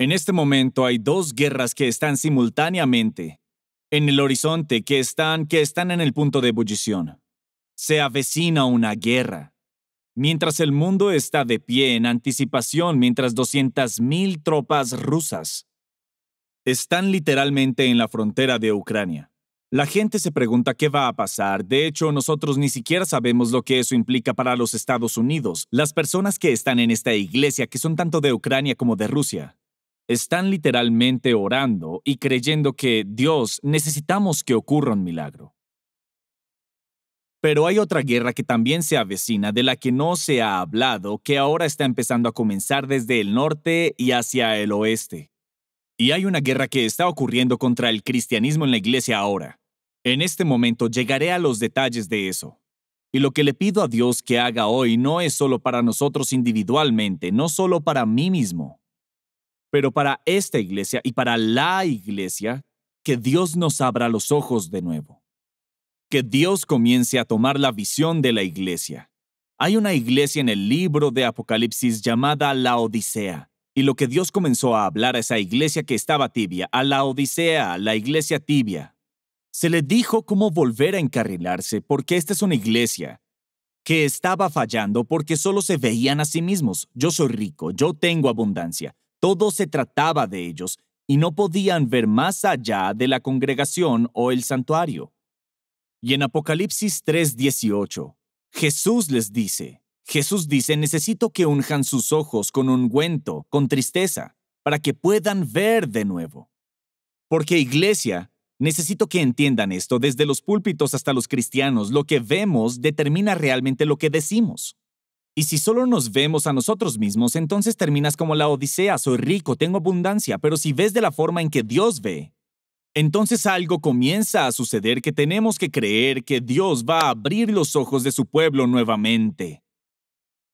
En este momento hay dos guerras que están simultáneamente en el horizonte, que están, que están en el punto de ebullición. Se avecina una guerra. Mientras el mundo está de pie en anticipación, mientras 200.000 tropas rusas están literalmente en la frontera de Ucrania. La gente se pregunta qué va a pasar. De hecho, nosotros ni siquiera sabemos lo que eso implica para los Estados Unidos. Las personas que están en esta iglesia, que son tanto de Ucrania como de Rusia, están literalmente orando y creyendo que, Dios, necesitamos que ocurra un milagro. Pero hay otra guerra que también se avecina, de la que no se ha hablado, que ahora está empezando a comenzar desde el norte y hacia el oeste. Y hay una guerra que está ocurriendo contra el cristianismo en la iglesia ahora. En este momento llegaré a los detalles de eso. Y lo que le pido a Dios que haga hoy no es solo para nosotros individualmente, no solo para mí mismo, pero para esta iglesia y para la iglesia, que Dios nos abra los ojos de nuevo. Que Dios comience a tomar la visión de la iglesia. Hay una iglesia en el libro de Apocalipsis llamada la Odisea, y lo que Dios comenzó a hablar a esa iglesia que estaba tibia, a la Odisea, a la iglesia tibia. Se le dijo cómo volver a encarrilarse, porque esta es una iglesia que estaba fallando porque solo se veían a sí mismos. Yo soy rico, yo tengo abundancia, todo se trataba de ellos y no podían ver más allá de la congregación o el santuario. Y en Apocalipsis 3:18, Jesús les dice, Jesús dice, necesito que unjan sus ojos con ungüento, con tristeza, para que puedan ver de nuevo. Porque iglesia, necesito que entiendan esto, desde los púlpitos hasta los cristianos, lo que vemos determina realmente lo que decimos. Y si solo nos vemos a nosotros mismos, entonces terminas como la Odisea, soy rico, tengo abundancia, pero si ves de la forma en que Dios ve, entonces algo comienza a suceder que tenemos que creer que Dios va a abrir los ojos de su pueblo nuevamente.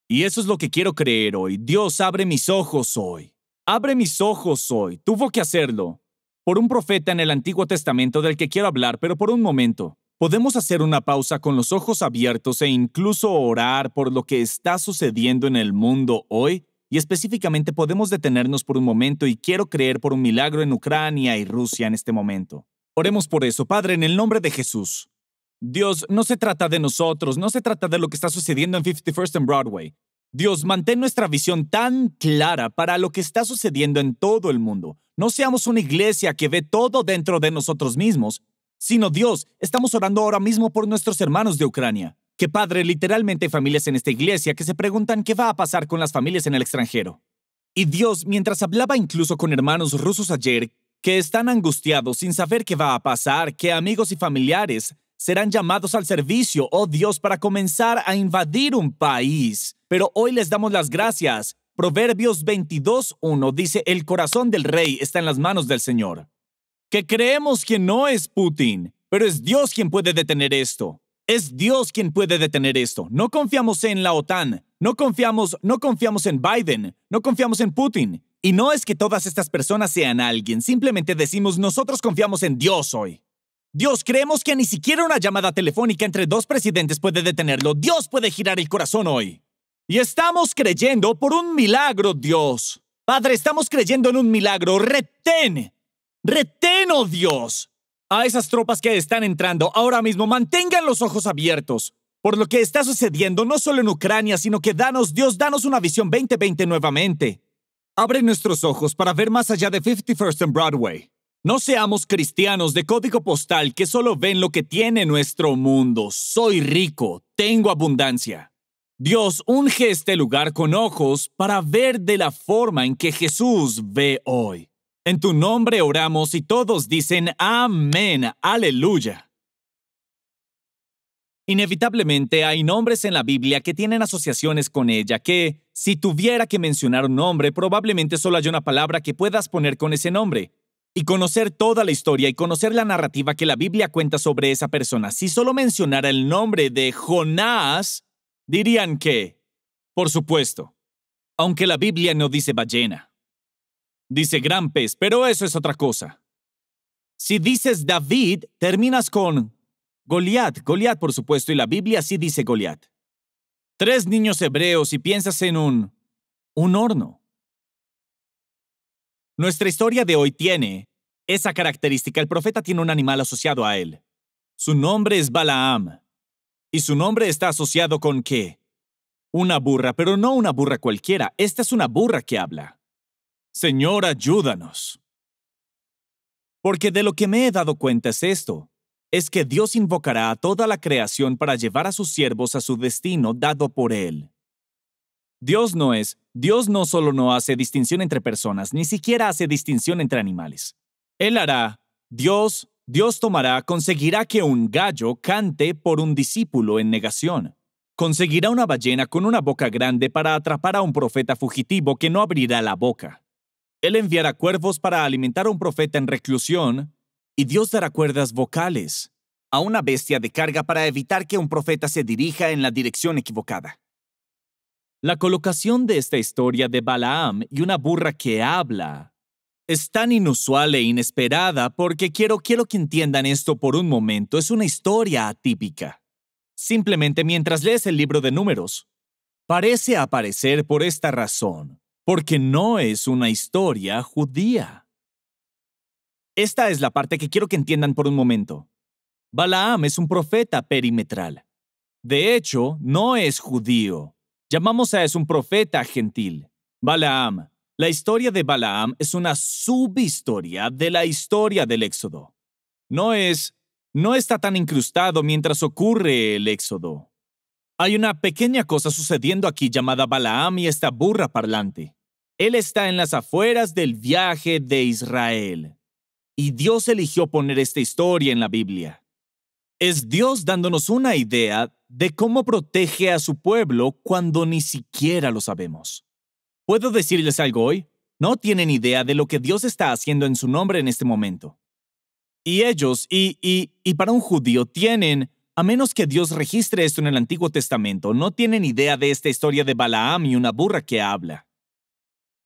Y eso es lo que quiero creer hoy. Dios abre mis ojos hoy. Abre mis ojos hoy. Tuvo que hacerlo. Por un profeta en el Antiguo Testamento del que quiero hablar, pero por un momento. Podemos hacer una pausa con los ojos abiertos e incluso orar por lo que está sucediendo en el mundo hoy y específicamente podemos detenernos por un momento y quiero creer por un milagro en Ucrania y Rusia en este momento. Oremos por eso, Padre, en el nombre de Jesús. Dios, no se trata de nosotros, no se trata de lo que está sucediendo en 51st and Broadway. Dios, mantén nuestra visión tan clara para lo que está sucediendo en todo el mundo. No seamos una iglesia que ve todo dentro de nosotros mismos, sino Dios. Estamos orando ahora mismo por nuestros hermanos de Ucrania. Que padre, literalmente hay familias en esta iglesia que se preguntan qué va a pasar con las familias en el extranjero. Y Dios, mientras hablaba incluso con hermanos rusos ayer, que están angustiados sin saber qué va a pasar, que amigos y familiares serán llamados al servicio, oh Dios, para comenzar a invadir un país. Pero hoy les damos las gracias. Proverbios 22.1 dice, el corazón del rey está en las manos del Señor que creemos que no es Putin, pero es Dios quien puede detener esto. Es Dios quien puede detener esto. No confiamos en la OTAN, no confiamos, no confiamos en Biden, no confiamos en Putin. Y no es que todas estas personas sean alguien, simplemente decimos nosotros confiamos en Dios hoy. Dios, creemos que ni siquiera una llamada telefónica entre dos presidentes puede detenerlo. Dios puede girar el corazón hoy. Y estamos creyendo por un milagro, Dios. Padre, estamos creyendo en un milagro. Retén Retén, oh Dios, a esas tropas que están entrando ahora mismo. Mantengan los ojos abiertos por lo que está sucediendo no solo en Ucrania, sino que danos, Dios, danos una visión 2020 nuevamente. Abre nuestros ojos para ver más allá de 51st and Broadway. No seamos cristianos de código postal que solo ven lo que tiene nuestro mundo. Soy rico, tengo abundancia. Dios unge este lugar con ojos para ver de la forma en que Jesús ve hoy. En tu nombre oramos y todos dicen amén, aleluya. Inevitablemente hay nombres en la Biblia que tienen asociaciones con ella, que, si tuviera que mencionar un nombre, probablemente solo hay una palabra que puedas poner con ese nombre. Y conocer toda la historia y conocer la narrativa que la Biblia cuenta sobre esa persona. Si solo mencionara el nombre de Jonás, dirían que, por supuesto, aunque la Biblia no dice ballena, dice gran pez, pero eso es otra cosa. Si dices David, terminas con Goliat, Goliat por supuesto, y la Biblia sí dice Goliat. Tres niños hebreos y piensas en un, un horno. Nuestra historia de hoy tiene esa característica. El profeta tiene un animal asociado a él. Su nombre es Balaam. Y su nombre está asociado con qué? Una burra, pero no una burra cualquiera. Esta es una burra que habla. Señor, ayúdanos. Porque de lo que me he dado cuenta es esto, es que Dios invocará a toda la creación para llevar a sus siervos a su destino dado por Él. Dios no es, Dios no solo no hace distinción entre personas, ni siquiera hace distinción entre animales. Él hará, Dios, Dios tomará, conseguirá que un gallo cante por un discípulo en negación. Conseguirá una ballena con una boca grande para atrapar a un profeta fugitivo que no abrirá la boca. Él enviará cuervos para alimentar a un profeta en reclusión, y Dios dará cuerdas vocales a una bestia de carga para evitar que un profeta se dirija en la dirección equivocada. La colocación de esta historia de Balaam y una burra que habla es tan inusual e inesperada porque quiero, quiero que entiendan esto por un momento, es una historia atípica. Simplemente mientras lees el libro de números, parece aparecer por esta razón porque no es una historia judía. Esta es la parte que quiero que entiendan por un momento. Balaam es un profeta perimetral. De hecho, no es judío. Llamamos a es un profeta gentil. Balaam. La historia de Balaam es una subhistoria de la historia del Éxodo. No es no está tan incrustado mientras ocurre el éxodo. Hay una pequeña cosa sucediendo aquí llamada Balaam y esta burra parlante. Él está en las afueras del viaje de Israel. Y Dios eligió poner esta historia en la Biblia. Es Dios dándonos una idea de cómo protege a su pueblo cuando ni siquiera lo sabemos. ¿Puedo decirles algo hoy? No tienen idea de lo que Dios está haciendo en su nombre en este momento. Y ellos, y, y, y para un judío, tienen a menos que Dios registre esto en el Antiguo Testamento, no tienen idea de esta historia de Balaam y una burra que habla.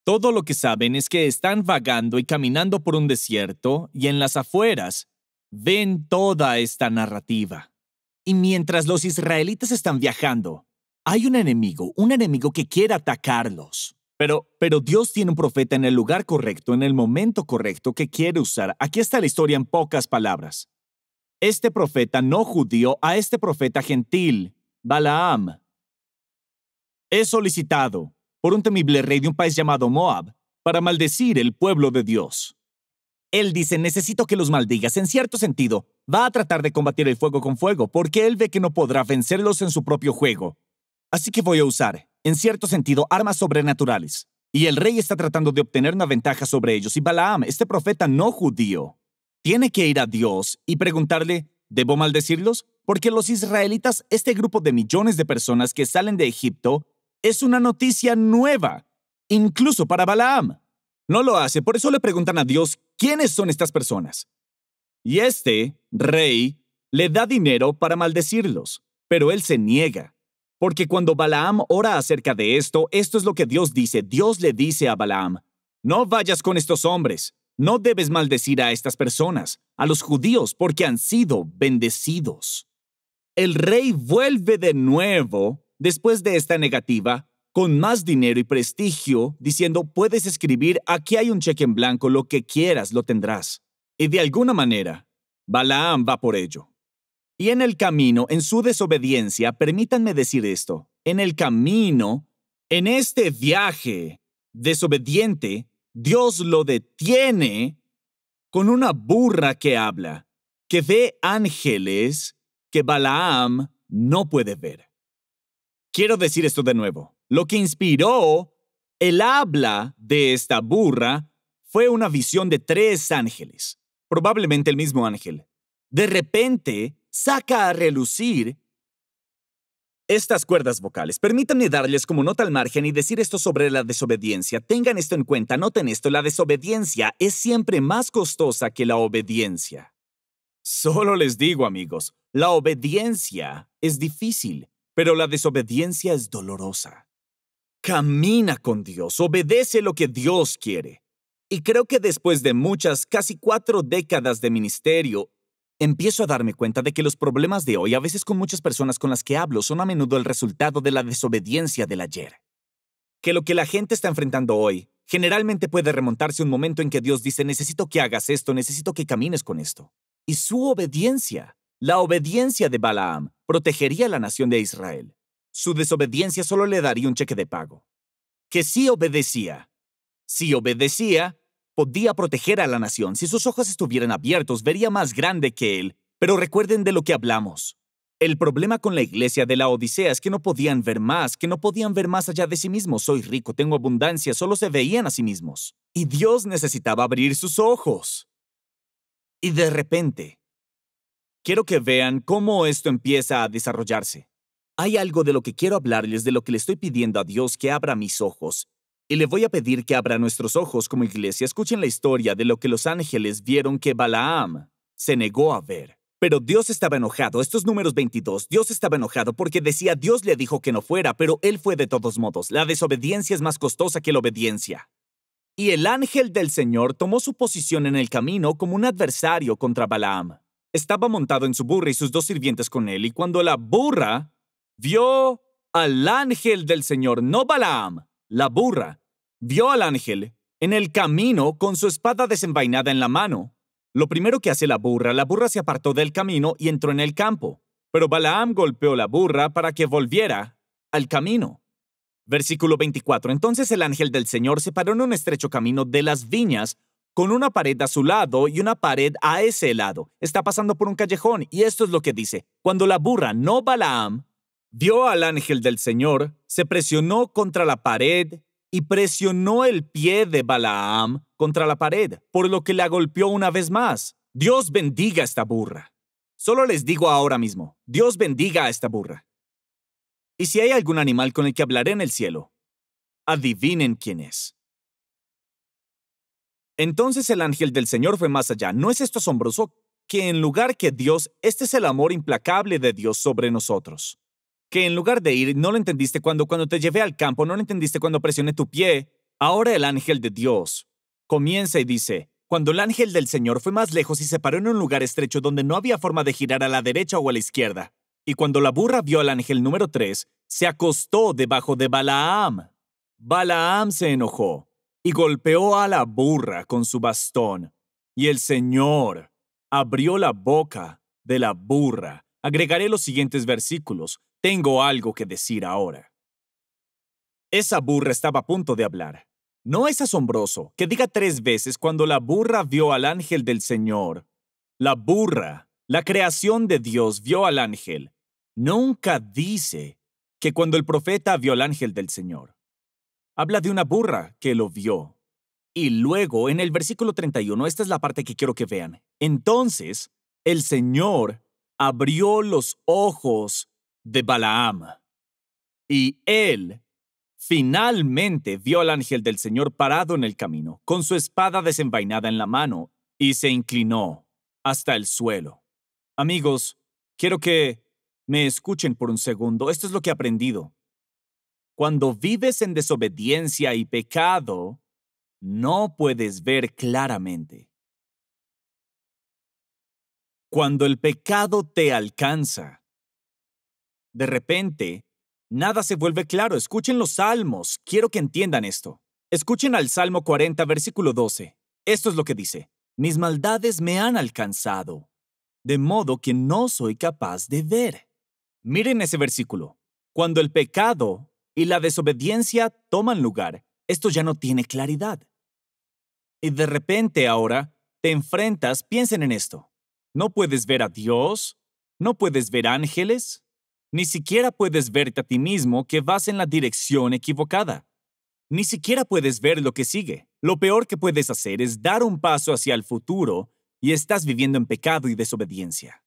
Todo lo que saben es que están vagando y caminando por un desierto y en las afueras ven toda esta narrativa. Y mientras los israelitas están viajando, hay un enemigo, un enemigo que quiere atacarlos. Pero, pero Dios tiene un profeta en el lugar correcto, en el momento correcto que quiere usar. Aquí está la historia en pocas palabras este profeta no judío a este profeta gentil, Balaam. Es solicitado por un temible rey de un país llamado Moab para maldecir el pueblo de Dios. Él dice, necesito que los maldigas. En cierto sentido, va a tratar de combatir el fuego con fuego, porque él ve que no podrá vencerlos en su propio juego. Así que voy a usar, en cierto sentido, armas sobrenaturales. Y el rey está tratando de obtener una ventaja sobre ellos. Y Balaam, este profeta no judío, tiene que ir a Dios y preguntarle, ¿debo maldecirlos? Porque los israelitas, este grupo de millones de personas que salen de Egipto, es una noticia nueva, incluso para Balaam. No lo hace, por eso le preguntan a Dios, ¿quiénes son estas personas? Y este, rey, le da dinero para maldecirlos, pero él se niega. Porque cuando Balaam ora acerca de esto, esto es lo que Dios dice. Dios le dice a Balaam, no vayas con estos hombres, no debes maldecir a estas personas, a los judíos, porque han sido bendecidos. El rey vuelve de nuevo, después de esta negativa, con más dinero y prestigio, diciendo, puedes escribir, aquí hay un cheque en blanco, lo que quieras lo tendrás. Y de alguna manera, Balaam va por ello. Y en el camino, en su desobediencia, permítanme decir esto, en el camino, en este viaje desobediente, Dios lo detiene con una burra que habla, que ve ángeles que Balaam no puede ver. Quiero decir esto de nuevo. Lo que inspiró el habla de esta burra fue una visión de tres ángeles, probablemente el mismo ángel. De repente saca a relucir estas cuerdas vocales, permítanme darles como nota al margen y decir esto sobre la desobediencia. Tengan esto en cuenta, noten esto, la desobediencia es siempre más costosa que la obediencia. Solo les digo, amigos, la obediencia es difícil, pero la desobediencia es dolorosa. Camina con Dios, obedece lo que Dios quiere. Y creo que después de muchas, casi cuatro décadas de ministerio, Empiezo a darme cuenta de que los problemas de hoy, a veces con muchas personas con las que hablo, son a menudo el resultado de la desobediencia del ayer. Que lo que la gente está enfrentando hoy generalmente puede remontarse a un momento en que Dios dice, necesito que hagas esto, necesito que camines con esto. Y su obediencia, la obediencia de Balaam, protegería a la nación de Israel. Su desobediencia solo le daría un cheque de pago. Que sí obedecía. Si obedecía, podía proteger a la nación. Si sus ojos estuvieran abiertos, vería más grande que él. Pero recuerden de lo que hablamos. El problema con la iglesia de la Odisea es que no podían ver más, que no podían ver más allá de sí mismos. Soy rico, tengo abundancia, solo se veían a sí mismos. Y Dios necesitaba abrir sus ojos. Y de repente, quiero que vean cómo esto empieza a desarrollarse. Hay algo de lo que quiero hablarles, de lo que le estoy pidiendo a Dios que abra mis ojos, y le voy a pedir que abra nuestros ojos como iglesia. Escuchen la historia de lo que los ángeles vieron que Balaam se negó a ver. Pero Dios estaba enojado. Estos números 22. Dios estaba enojado porque decía Dios le dijo que no fuera, pero él fue de todos modos. La desobediencia es más costosa que la obediencia. Y el ángel del Señor tomó su posición en el camino como un adversario contra Balaam. Estaba montado en su burra y sus dos sirvientes con él, y cuando la burra vio al ángel del Señor, no Balaam, la burra, vio al ángel en el camino con su espada desenvainada en la mano. Lo primero que hace la burra, la burra se apartó del camino y entró en el campo, pero Balaam golpeó la burra para que volviera al camino. Versículo 24. Entonces el ángel del Señor se paró en un estrecho camino de las viñas, con una pared a su lado y una pared a ese lado. Está pasando por un callejón y esto es lo que dice. Cuando la burra, no Balaam, Vio al ángel del Señor, se presionó contra la pared y presionó el pie de Balaam contra la pared, por lo que la golpeó una vez más. Dios bendiga esta burra. Solo les digo ahora mismo, Dios bendiga a esta burra. Y si hay algún animal con el que hablaré en el cielo, adivinen quién es. Entonces el ángel del Señor fue más allá. ¿No es esto asombroso? Que en lugar que Dios, este es el amor implacable de Dios sobre nosotros que en lugar de ir, no lo entendiste cuando, cuando te llevé al campo, no lo entendiste cuando presioné tu pie. Ahora el ángel de Dios comienza y dice, cuando el ángel del Señor fue más lejos y se paró en un lugar estrecho donde no había forma de girar a la derecha o a la izquierda, y cuando la burra vio al ángel número tres, se acostó debajo de Balaam. Balaam se enojó y golpeó a la burra con su bastón, y el Señor abrió la boca de la burra. Agregaré los siguientes versículos tengo algo que decir ahora. Esa burra estaba a punto de hablar. ¿No es asombroso que diga tres veces cuando la burra vio al ángel del Señor? La burra, la creación de Dios, vio al ángel. Nunca dice que cuando el profeta vio al ángel del Señor. Habla de una burra que lo vio. Y luego, en el versículo 31, esta es la parte que quiero que vean. Entonces, el Señor abrió los ojos de Balaam. Y él finalmente vio al ángel del Señor parado en el camino, con su espada desenvainada en la mano, y se inclinó hasta el suelo. Amigos, quiero que me escuchen por un segundo. Esto es lo que he aprendido. Cuando vives en desobediencia y pecado, no puedes ver claramente. Cuando el pecado te alcanza, de repente, nada se vuelve claro. Escuchen los salmos. Quiero que entiendan esto. Escuchen al Salmo 40, versículo 12. Esto es lo que dice. Mis maldades me han alcanzado, de modo que no soy capaz de ver. Miren ese versículo. Cuando el pecado y la desobediencia toman lugar, esto ya no tiene claridad. Y de repente ahora te enfrentas, piensen en esto. No puedes ver a Dios, no puedes ver ángeles, ni siquiera puedes verte a ti mismo que vas en la dirección equivocada. Ni siquiera puedes ver lo que sigue. Lo peor que puedes hacer es dar un paso hacia el futuro y estás viviendo en pecado y desobediencia.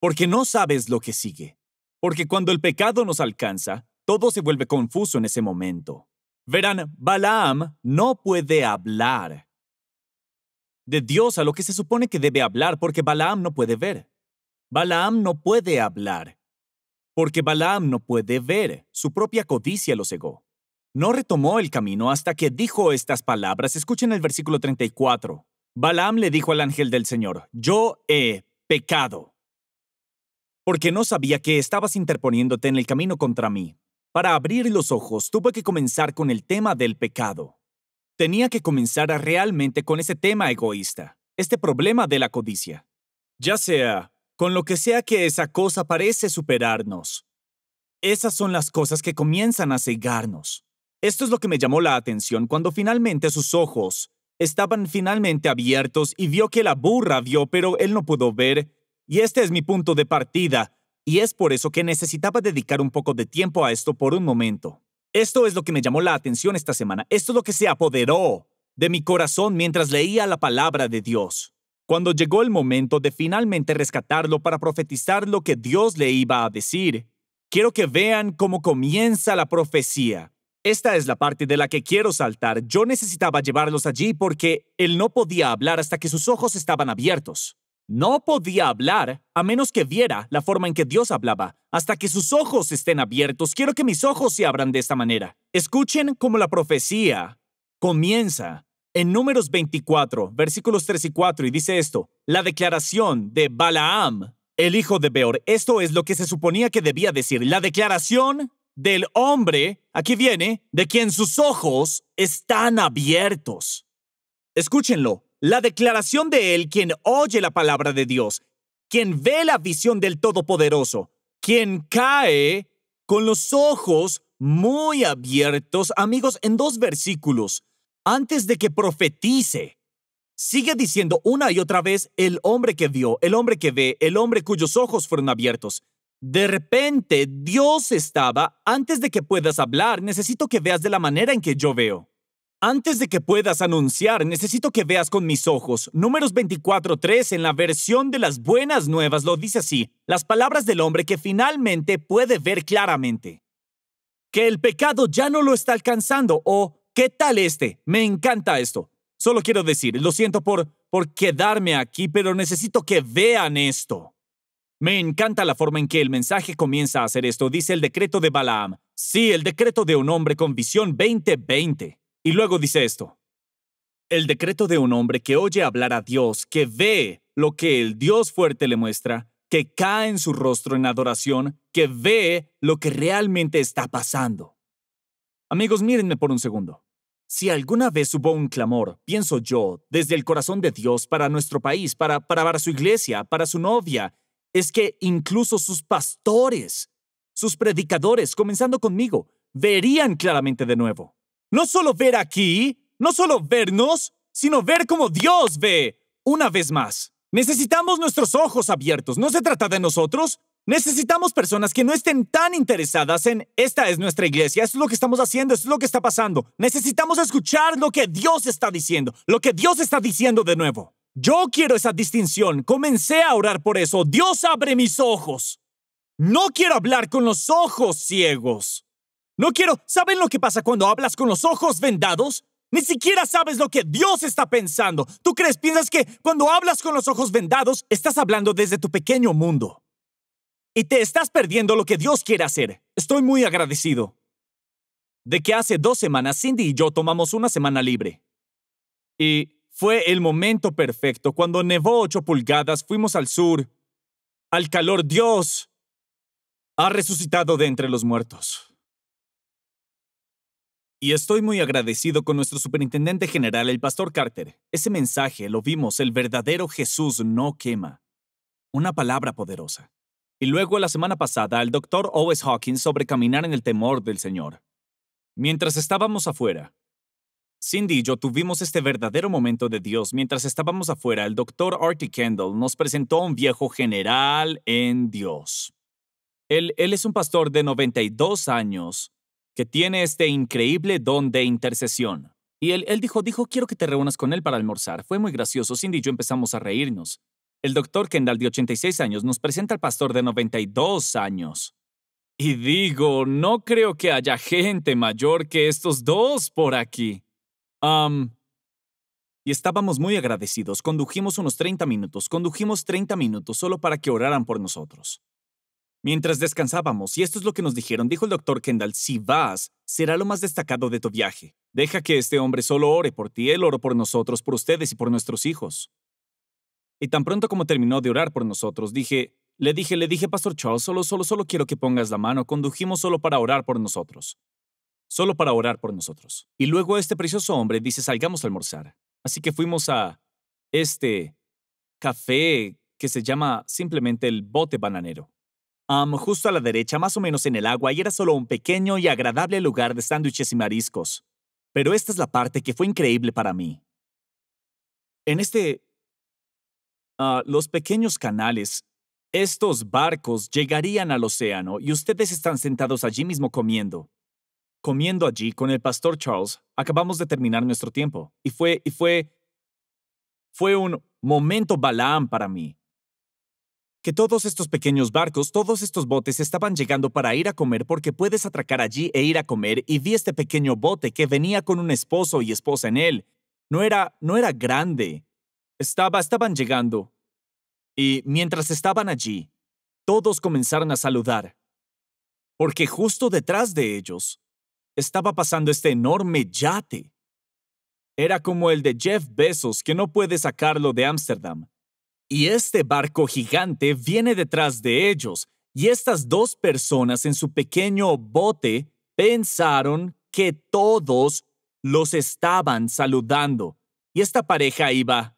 Porque no sabes lo que sigue. Porque cuando el pecado nos alcanza, todo se vuelve confuso en ese momento. Verán, Balaam no puede hablar de Dios a lo que se supone que debe hablar porque Balaam no puede ver. Balaam no puede hablar porque Balaam no puede ver, su propia codicia lo cegó. No retomó el camino hasta que dijo estas palabras. Escuchen el versículo 34. Balaam le dijo al ángel del Señor, yo he pecado, porque no sabía que estabas interponiéndote en el camino contra mí. Para abrir los ojos tuve que comenzar con el tema del pecado. Tenía que comenzar realmente con ese tema egoísta, este problema de la codicia. Ya sea con lo que sea que esa cosa parece superarnos. Esas son las cosas que comienzan a cegarnos. Esto es lo que me llamó la atención cuando finalmente sus ojos estaban finalmente abiertos y vio que la burra vio, pero él no pudo ver, y este es mi punto de partida, y es por eso que necesitaba dedicar un poco de tiempo a esto por un momento. Esto es lo que me llamó la atención esta semana, esto es lo que se apoderó de mi corazón mientras leía la palabra de Dios. Cuando llegó el momento de finalmente rescatarlo para profetizar lo que Dios le iba a decir, quiero que vean cómo comienza la profecía. Esta es la parte de la que quiero saltar. Yo necesitaba llevarlos allí porque él no podía hablar hasta que sus ojos estaban abiertos. No podía hablar a menos que viera la forma en que Dios hablaba. Hasta que sus ojos estén abiertos, quiero que mis ojos se abran de esta manera. Escuchen cómo la profecía comienza en números 24, versículos 3 y 4, y dice esto, la declaración de Balaam, el hijo de Beor, esto es lo que se suponía que debía decir, la declaración del hombre, aquí viene, de quien sus ojos están abiertos. Escúchenlo, la declaración de él quien oye la palabra de Dios, quien ve la visión del Todopoderoso, quien cae con los ojos muy abiertos, amigos, en dos versículos antes de que profetice, sigue diciendo una y otra vez el hombre que vio, el hombre que ve, el hombre cuyos ojos fueron abiertos. De repente Dios estaba, antes de que puedas hablar, necesito que veas de la manera en que yo veo. Antes de que puedas anunciar, necesito que veas con mis ojos. Números 24.3 en la versión de las buenas nuevas lo dice así, las palabras del hombre que finalmente puede ver claramente. Que el pecado ya no lo está alcanzando o ¿qué tal este? Me encanta esto. Solo quiero decir, lo siento por, por quedarme aquí, pero necesito que vean esto. Me encanta la forma en que el mensaje comienza a hacer esto, dice el decreto de Balaam. Sí, el decreto de un hombre con visión 2020. Y luego dice esto. El decreto de un hombre que oye hablar a Dios, que ve lo que el Dios fuerte le muestra, que cae en su rostro en adoración, que ve lo que realmente está pasando. Amigos, mírenme por un segundo. Si alguna vez hubo un clamor, pienso yo, desde el corazón de Dios para nuestro país, para, para, su iglesia, para su novia, es que incluso sus pastores, sus predicadores, comenzando conmigo, verían claramente de nuevo. No solo ver aquí, no solo vernos, sino ver como Dios ve. Una vez más, necesitamos nuestros ojos abiertos. No se trata de nosotros, Necesitamos personas que no estén tan interesadas en esta es nuestra iglesia, esto es lo que estamos haciendo, esto es lo que está pasando. Necesitamos escuchar lo que Dios está diciendo, lo que Dios está diciendo de nuevo. Yo quiero esa distinción, comencé a orar por eso. Dios abre mis ojos. No quiero hablar con los ojos ciegos. No quiero, ¿saben lo que pasa cuando hablas con los ojos vendados? Ni siquiera sabes lo que Dios está pensando. ¿Tú crees, piensas que cuando hablas con los ojos vendados, estás hablando desde tu pequeño mundo? Y te estás perdiendo lo que Dios quiere hacer. Estoy muy agradecido. De que hace dos semanas Cindy y yo tomamos una semana libre. Y fue el momento perfecto. Cuando nevó ocho pulgadas, fuimos al sur. Al calor, Dios ha resucitado de entre los muertos. Y estoy muy agradecido con nuestro superintendente general, el pastor Carter. Ese mensaje lo vimos, el verdadero Jesús no quema. Una palabra poderosa y luego la semana pasada el doctor Owes Hawkins sobre caminar en el temor del Señor. Mientras estábamos afuera, Cindy y yo tuvimos este verdadero momento de Dios. Mientras estábamos afuera, el doctor Artie Kendall nos presentó a un viejo general en Dios. Él, él es un pastor de 92 años que tiene este increíble don de intercesión. Y él, él dijo, dijo, quiero que te reúnas con él para almorzar. Fue muy gracioso. Cindy y yo empezamos a reírnos. El doctor Kendall de 86 años nos presenta al pastor de 92 años. Y digo, no creo que haya gente mayor que estos dos por aquí. y estábamos muy agradecidos. Condujimos unos 30 minutos, condujimos 30 minutos solo para que oraran por nosotros. Mientras descansábamos, y esto es lo que nos dijeron, dijo el doctor Kendall, si vas, será lo más destacado de tu viaje. Deja que este hombre solo ore por ti, él oro por nosotros, por ustedes y por nuestros hijos. Y tan pronto como terminó de orar por nosotros, dije, le dije, le dije, Pastor Charles, solo, solo, solo quiero que pongas la mano. Condujimos solo para orar por nosotros. Solo para orar por nosotros. Y luego este precioso hombre dice, salgamos a almorzar. Así que fuimos a este café que se llama simplemente el bote bananero. justo a la derecha, más o menos en el agua, y era solo un pequeño y agradable lugar de sándwiches y mariscos. Pero esta es la parte que fue increíble para mí. En este Ah, los pequeños canales. Estos barcos llegarían al océano y ustedes están sentados allí mismo comiendo. Comiendo allí con el pastor Charles, acabamos de terminar nuestro tiempo. Y fue, y fue, fue un momento balán para mí. Que todos estos pequeños barcos, todos estos botes estaban llegando para ir a comer porque puedes atracar allí e ir a comer y vi este pequeño bote que venía con un esposo y esposa en él. No era, no era grande, estaban llegando. Y mientras estaban allí, todos comenzaron a saludar, porque justo detrás de ellos estaba pasando este enorme yate. Era como el de Jeff Bezos que no puede sacarlo de Ámsterdam. Y este barco gigante viene detrás de ellos, y estas dos personas en su pequeño bote pensaron que todos los estaban saludando, y esta pareja iba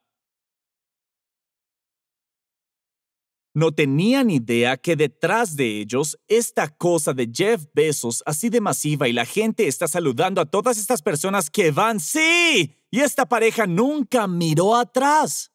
No tenían idea que detrás de ellos esta cosa de Jeff Bezos así de masiva y la gente está saludando a todas estas personas que van, sí, y esta pareja nunca miró atrás.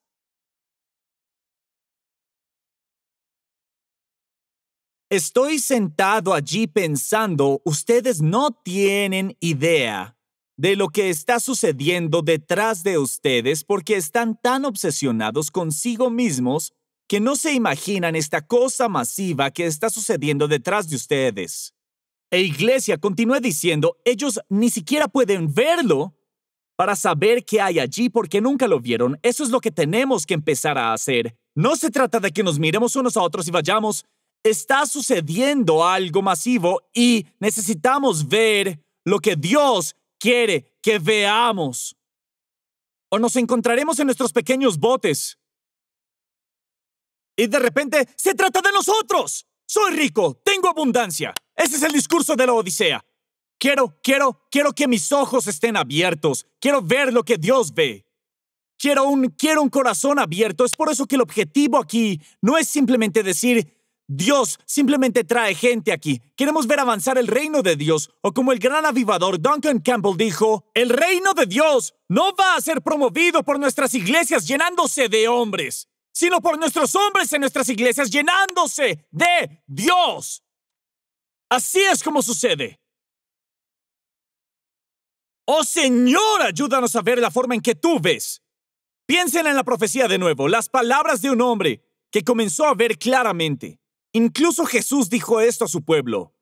Estoy sentado allí pensando, ustedes no tienen idea de lo que está sucediendo detrás de ustedes porque están tan obsesionados consigo mismos que no se imaginan esta cosa masiva que está sucediendo detrás de ustedes. E Iglesia continúa diciendo, ellos ni siquiera pueden verlo para saber qué hay allí porque nunca lo vieron. Eso es lo que tenemos que empezar a hacer. No se trata de que nos miremos unos a otros y vayamos. Está sucediendo algo masivo y necesitamos ver lo que Dios quiere que veamos. O nos encontraremos en nuestros pequeños botes y de repente, se trata de nosotros. Soy rico, tengo abundancia. Ese es el discurso de la Odisea. Quiero, quiero, quiero que mis ojos estén abiertos. Quiero ver lo que Dios ve. Quiero un, quiero un corazón abierto. Es por eso que el objetivo aquí no es simplemente decir, Dios simplemente trae gente aquí. Queremos ver avanzar el reino de Dios. O como el gran avivador Duncan Campbell dijo, el reino de Dios no va a ser promovido por nuestras iglesias llenándose de hombres sino por nuestros hombres en nuestras iglesias llenándose de Dios. Así es como sucede. Oh Señor, ayúdanos a ver la forma en que tú ves. Piensen en la profecía de nuevo, las palabras de un hombre que comenzó a ver claramente. Incluso Jesús dijo esto a su pueblo.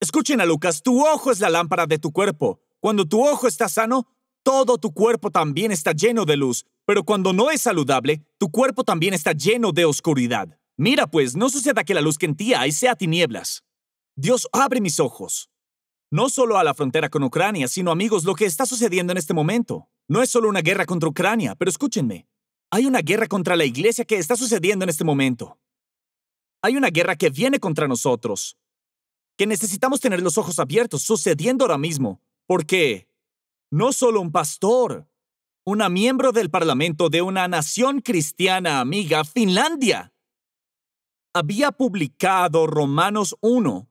Escuchen a Lucas, tu ojo es la lámpara de tu cuerpo. Cuando tu ojo está sano, todo tu cuerpo también está lleno de luz, pero cuando no es saludable, tu cuerpo también está lleno de oscuridad. Mira pues, no suceda que la luz que en ti hay sea tinieblas. Dios abre mis ojos. No solo a la frontera con Ucrania, sino amigos, lo que está sucediendo en este momento. No es solo una guerra contra Ucrania, pero escúchenme. Hay una guerra contra la iglesia que está sucediendo en este momento. Hay una guerra que viene contra nosotros, que necesitamos tener los ojos abiertos, sucediendo ahora mismo, ¿Por qué? no solo un pastor, una miembro del Parlamento de una nación cristiana amiga, Finlandia. Había publicado Romanos 1,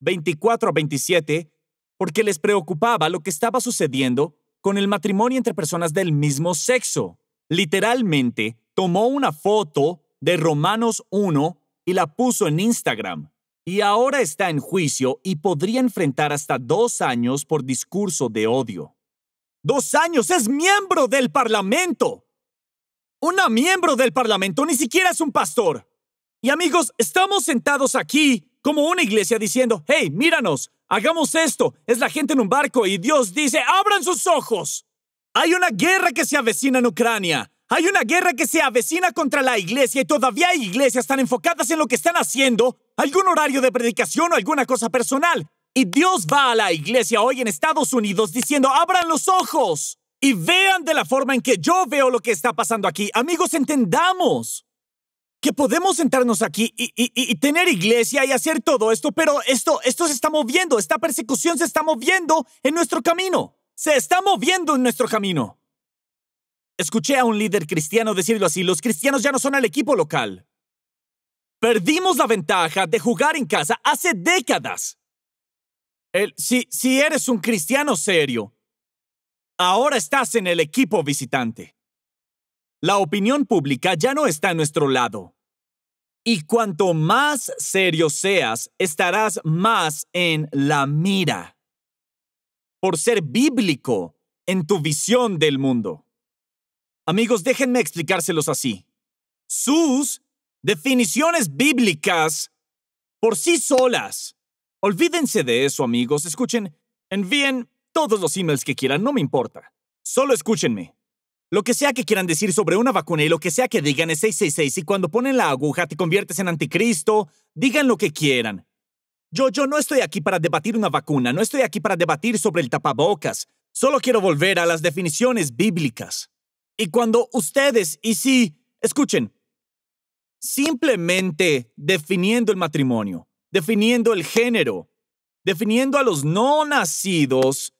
24 a 27, porque les preocupaba lo que estaba sucediendo con el matrimonio entre personas del mismo sexo. Literalmente, tomó una foto de Romanos 1 y la puso en Instagram. Y ahora está en juicio y podría enfrentar hasta dos años por discurso de odio dos años, es miembro del Parlamento. Una miembro del Parlamento ni siquiera es un pastor. Y amigos, estamos sentados aquí como una iglesia diciendo, hey, míranos, hagamos esto. Es la gente en un barco y Dios dice, abran sus ojos. Hay una guerra que se avecina en Ucrania. Hay una guerra que se avecina contra la iglesia y todavía hay iglesias tan enfocadas en lo que están haciendo, algún horario de predicación o alguna cosa personal. Y Dios va a la iglesia hoy en Estados Unidos diciendo, abran los ojos y vean de la forma en que yo veo lo que está pasando aquí. Amigos, entendamos que podemos sentarnos aquí y, tener iglesia y hacer todo esto, pero esto, esto se está moviendo, esta persecución se está moviendo en nuestro camino, se está moviendo en nuestro camino. Escuché a un líder cristiano decirlo así, los cristianos ya no son el equipo local. Perdimos la ventaja de jugar en casa hace décadas si eres un cristiano serio, ahora estás en el equipo visitante. La opinión pública ya no está a nuestro lado. Y cuanto más serio seas, estarás más en la mira. Por ser bíblico en tu visión del mundo. Amigos, déjenme explicárselos así. Sus definiciones bíblicas por sí solas Olvídense de eso, amigos. Escuchen, envíen todos los emails que quieran, no me importa. Solo escúchenme. Lo que sea que quieran decir sobre una vacuna y lo que sea que digan es 666 y cuando ponen la aguja te conviertes en anticristo, digan lo que quieran. Yo, yo no estoy aquí para debatir una vacuna, no estoy aquí para debatir sobre el tapabocas, solo quiero volver a las definiciones bíblicas. Y cuando ustedes, y sí, escuchen, simplemente definiendo el matrimonio, definiendo el género, definiendo a los no nacidos,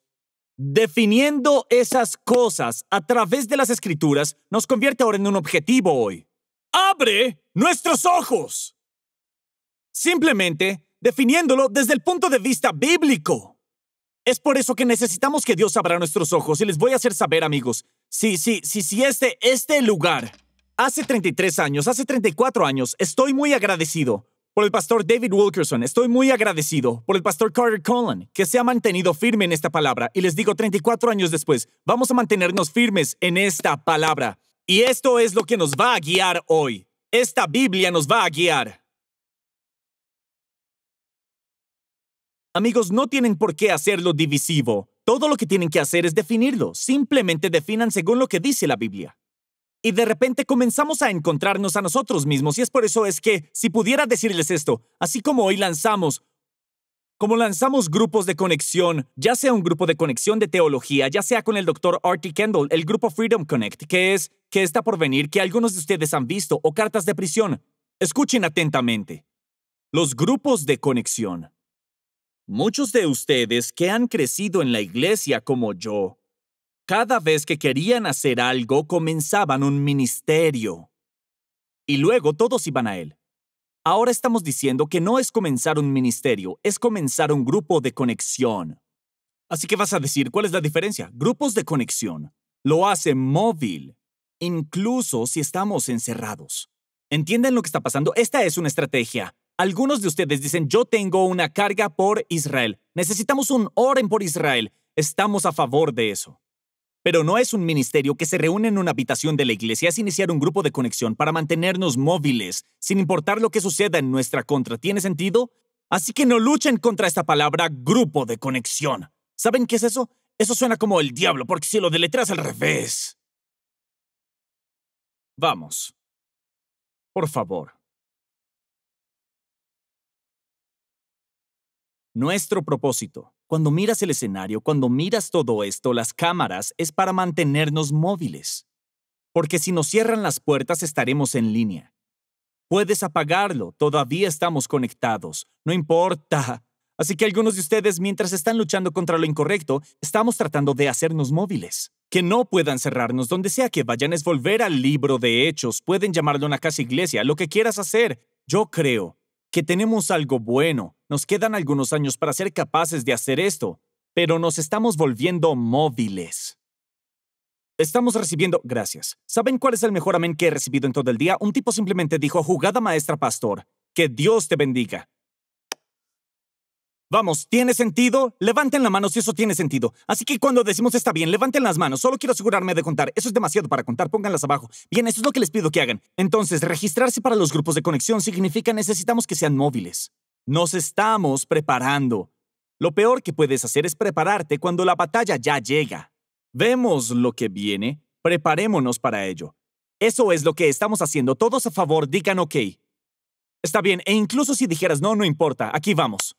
definiendo esas cosas a través de las escrituras, nos convierte ahora en un objetivo hoy. Abre nuestros ojos. Simplemente definiéndolo desde el punto de vista bíblico. Es por eso que necesitamos que Dios abra nuestros ojos y les voy a hacer saber, amigos, si si, si, si este, este lugar. Hace 33 años, hace 34 años, estoy muy agradecido por el pastor David Wilkerson, estoy muy agradecido, por el pastor Carter Cullen, que se ha mantenido firme en esta palabra. Y les digo, 34 años después, vamos a mantenernos firmes en esta palabra. Y esto es lo que nos va a guiar hoy. Esta Biblia nos va a guiar. Amigos, no tienen por qué hacerlo divisivo. Todo lo que tienen que hacer es definirlo. Simplemente definan según lo que dice la Biblia y de repente comenzamos a encontrarnos a nosotros mismos. Y es por eso es que, si pudiera decirles esto, así como hoy lanzamos, como lanzamos grupos de conexión, ya sea un grupo de conexión de teología, ya sea con el doctor Artie Kendall, el grupo Freedom Connect, que es que está por venir, que algunos de ustedes han visto, o cartas de prisión. Escuchen atentamente. Los grupos de conexión. Muchos de ustedes que han crecido en la iglesia como yo cada vez que querían hacer algo, comenzaban un ministerio. Y luego todos iban a él. Ahora estamos diciendo que no es comenzar un ministerio, es comenzar un grupo de conexión. Así que vas a decir, ¿cuál es la diferencia? Grupos de conexión. Lo hace móvil, incluso si estamos encerrados. ¿Entienden lo que está pasando? Esta es una estrategia. Algunos de ustedes dicen, yo tengo una carga por Israel. Necesitamos un orden por Israel. Estamos a favor de eso. Pero no es un ministerio que se reúne en una habitación de la iglesia, sin iniciar un grupo de conexión para mantenernos móviles, sin importar lo que suceda en nuestra contra. ¿Tiene sentido? Así que no luchen contra esta palabra grupo de conexión. ¿Saben qué es eso? Eso suena como el diablo, porque si lo deletreas al revés. Vamos. Por favor. Nuestro propósito. Cuando miras el escenario, cuando miras todo esto, las cámaras, es para mantenernos móviles. Porque si nos cierran las puertas estaremos en línea. Puedes apagarlo, todavía estamos conectados, no importa. Así que algunos de ustedes, mientras están luchando contra lo incorrecto, estamos tratando de hacernos móviles. Que no puedan cerrarnos, donde sea que vayan es volver al libro de hechos, pueden llamarlo una casa iglesia, lo que quieras hacer. Yo creo que tenemos algo bueno, nos quedan algunos años para ser capaces de hacer esto, pero nos estamos volviendo móviles. Estamos recibiendo, gracias. ¿Saben cuál es el mejor amén que he recibido en todo el día? Un tipo simplemente dijo, jugada maestra pastor, que Dios te bendiga. Vamos, ¿tiene sentido? Levanten la mano si eso tiene sentido. Así que cuando decimos está bien, levanten las manos. Solo quiero asegurarme de contar. Eso es demasiado para contar. Pónganlas abajo. Bien, eso es lo que les pido que hagan. Entonces, registrarse para los grupos de conexión significa necesitamos que sean móviles. Nos estamos preparando. Lo peor que puedes hacer es prepararte cuando la batalla ya llega. Vemos lo que viene, preparémonos para ello. Eso es lo que estamos haciendo. Todos a favor, digan ok. Está bien, e incluso si dijeras no, no importa. Aquí vamos.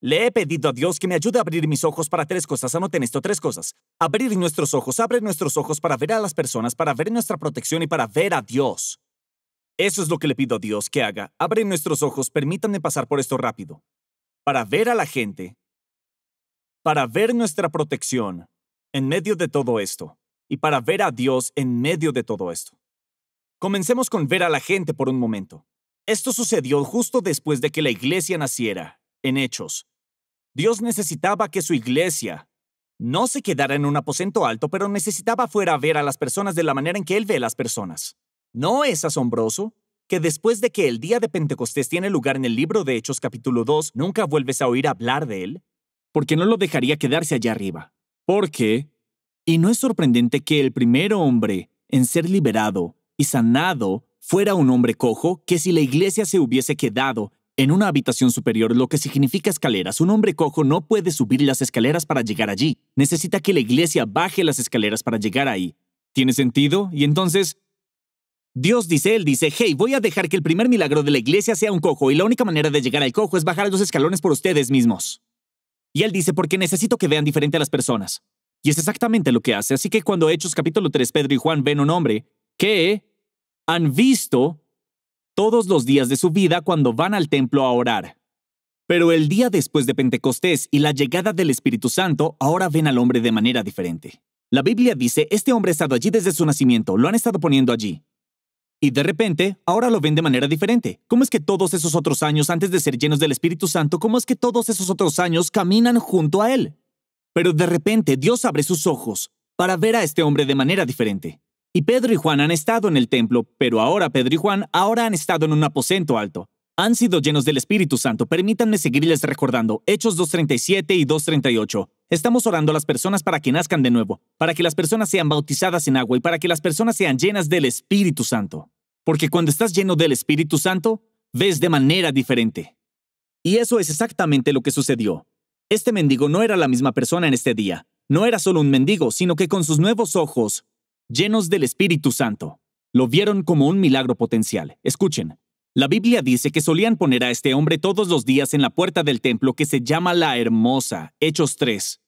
Le he pedido a Dios que me ayude a abrir mis ojos para tres cosas. Anoten esto, tres cosas. Abrir nuestros ojos, abre nuestros ojos para ver a las personas, para ver nuestra protección y para ver a Dios. Eso es lo que le pido a Dios que haga. Abre nuestros ojos, permítanme pasar por esto rápido. Para ver a la gente, para ver nuestra protección en medio de todo esto y para ver a Dios en medio de todo esto. Comencemos con ver a la gente por un momento. Esto sucedió justo después de que la iglesia naciera en hechos. Dios necesitaba que su iglesia no se quedara en un aposento alto, pero necesitaba fuera ver a las personas de la manera en que Él ve a las personas. ¿No es asombroso? que después de que el día de Pentecostés tiene lugar en el libro de Hechos capítulo 2, nunca vuelves a oír hablar de él? Porque no lo dejaría quedarse allá arriba. ¿Por qué? Y no es sorprendente que el primer hombre en ser liberado y sanado fuera un hombre cojo que si la iglesia se hubiese quedado en una habitación superior, lo que significa escaleras, un hombre cojo no puede subir las escaleras para llegar allí. Necesita que la iglesia baje las escaleras para llegar ahí. ¿Tiene sentido? Y entonces... Dios dice, Él dice, hey, voy a dejar que el primer milagro de la iglesia sea un cojo y la única manera de llegar al cojo es bajar los escalones por ustedes mismos. Y Él dice, porque necesito que vean diferente a las personas. Y es exactamente lo que hace. Así que cuando Hechos capítulo 3, Pedro y Juan ven un hombre que han visto todos los días de su vida cuando van al templo a orar. Pero el día después de Pentecostés y la llegada del Espíritu Santo, ahora ven al hombre de manera diferente. La Biblia dice, este hombre ha estado allí desde su nacimiento, lo han estado poniendo allí. Y de repente, ahora lo ven de manera diferente. ¿Cómo es que todos esos otros años antes de ser llenos del Espíritu Santo, cómo es que todos esos otros años caminan junto a Él? Pero de repente Dios abre sus ojos para ver a este hombre de manera diferente. Y Pedro y Juan han estado en el templo, pero ahora Pedro y Juan ahora han estado en un aposento alto. Han sido llenos del Espíritu Santo. Permítanme seguirles recordando Hechos 2.37 y 2.38. Estamos orando a las personas para que nazcan de nuevo, para que las personas sean bautizadas en agua y para que las personas sean llenas del Espíritu Santo. Porque cuando estás lleno del Espíritu Santo, ves de manera diferente. Y eso es exactamente lo que sucedió. Este mendigo no era la misma persona en este día. No era solo un mendigo, sino que con sus nuevos ojos llenos del Espíritu Santo. Lo vieron como un milagro potencial. Escuchen, la Biblia dice que solían poner a este hombre todos los días en la puerta del templo que se llama la Hermosa, Hechos 3.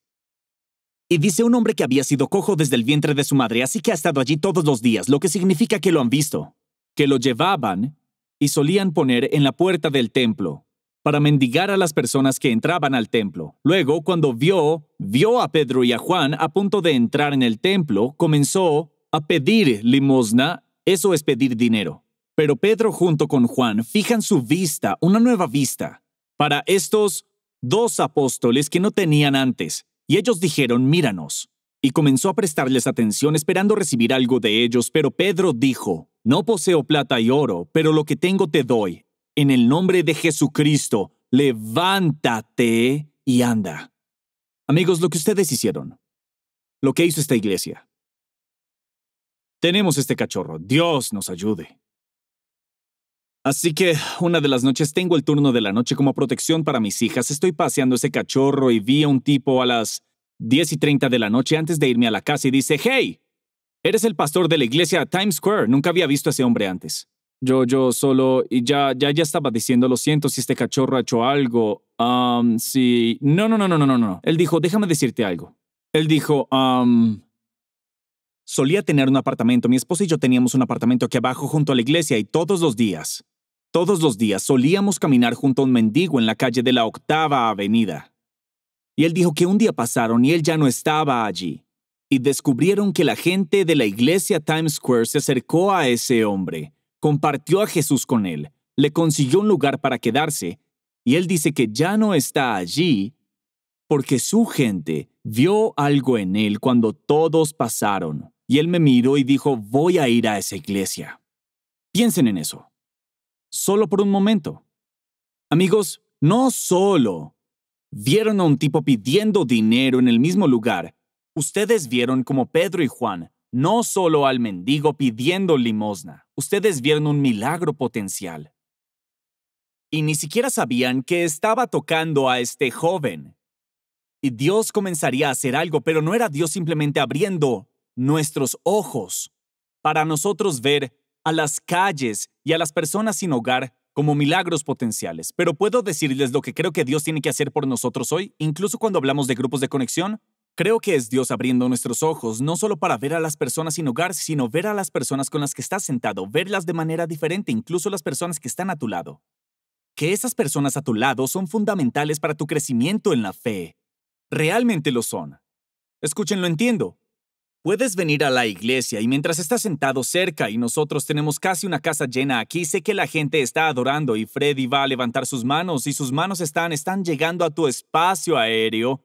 Y dice un hombre que había sido cojo desde el vientre de su madre, así que ha estado allí todos los días, lo que significa que lo han visto, que lo llevaban y solían poner en la puerta del templo para mendigar a las personas que entraban al templo. Luego, cuando vio, vio a Pedro y a Juan a punto de entrar en el templo, comenzó a pedir limosna, eso es pedir dinero. Pero Pedro junto con Juan fijan su vista, una nueva vista, para estos dos apóstoles que no tenían antes, y ellos dijeron, míranos. Y comenzó a prestarles atención esperando recibir algo de ellos, pero Pedro dijo, no poseo plata y oro, pero lo que tengo te doy, en el nombre de Jesucristo, levántate y anda. Amigos, lo que ustedes hicieron, lo que hizo esta iglesia. Tenemos este cachorro, Dios nos ayude. Así que una de las noches tengo el turno de la noche como protección para mis hijas. Estoy paseando ese cachorro y vi a un tipo a las 10 y 30 de la noche antes de irme a la casa y dice, hey, eres el pastor de la iglesia Times Square, nunca había visto a ese hombre antes. Yo, yo solo, y ya, ya, ya estaba diciendo, lo siento si este cachorro ha hecho algo. Um, sí. No, no, no, no, no, no, no. Él dijo, déjame decirte algo. Él dijo, um, solía tener un apartamento. Mi esposa y yo teníamos un apartamento aquí abajo junto a la iglesia y todos los días, todos los días solíamos caminar junto a un mendigo en la calle de la octava avenida. Y él dijo que un día pasaron y él ya no estaba allí. Y descubrieron que la gente de la iglesia Times Square se acercó a ese hombre compartió a Jesús con él, le consiguió un lugar para quedarse, y él dice que ya no está allí porque su gente vio algo en él cuando todos pasaron, y él me miró y dijo, voy a ir a esa iglesia. Piensen en eso, solo por un momento. Amigos, no solo vieron a un tipo pidiendo dinero en el mismo lugar, ustedes vieron como Pedro y Juan no solo al mendigo pidiendo limosna, ustedes vieron un milagro potencial. Y ni siquiera sabían que estaba tocando a este joven. Y Dios comenzaría a hacer algo, pero no era Dios simplemente abriendo nuestros ojos para nosotros ver a las calles y a las personas sin hogar como milagros potenciales. Pero puedo decirles lo que creo que Dios tiene que hacer por nosotros hoy, incluso cuando hablamos de grupos de conexión Creo que es Dios abriendo nuestros ojos, no solo para ver a las personas sin hogar, sino ver a las personas con las que estás sentado, verlas de manera diferente, incluso las personas que están a tu lado. Que esas personas a tu lado son fundamentales para tu crecimiento en la fe. Realmente lo son. lo entiendo. Puedes venir a la iglesia y mientras estás sentado cerca y nosotros tenemos casi una casa llena aquí, sé que la gente está adorando y Freddy va a levantar sus manos y sus manos están, están llegando a tu espacio aéreo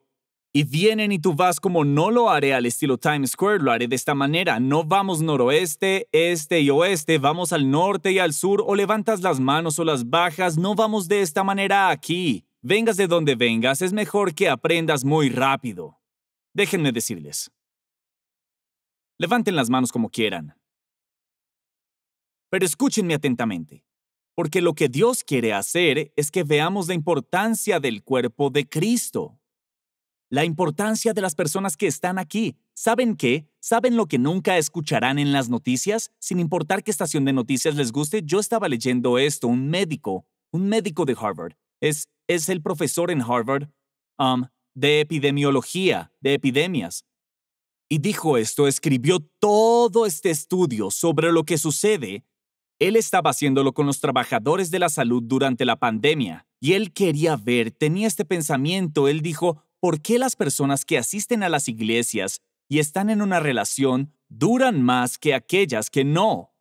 y vienen y tú vas como no lo haré al estilo Times Square, lo haré de esta manera. No vamos noroeste, este y oeste, vamos al norte y al sur o levantas las manos o las bajas, no vamos de esta manera aquí. Vengas de donde vengas, es mejor que aprendas muy rápido. Déjenme decirles. Levanten las manos como quieran. Pero escúchenme atentamente, porque lo que Dios quiere hacer es que veamos la importancia del cuerpo de Cristo la importancia de las personas que están aquí. ¿Saben qué? ¿Saben lo que nunca escucharán en las noticias? Sin importar qué estación de noticias les guste, yo estaba leyendo esto, un médico, un médico de Harvard. Es, es el profesor en Harvard um, de epidemiología, de epidemias. Y dijo esto, escribió todo este estudio sobre lo que sucede. Él estaba haciéndolo con los trabajadores de la salud durante la pandemia y él quería ver, tenía este pensamiento, él dijo, ¿por qué las personas que asisten a las iglesias y están en una relación duran más que aquellas que no?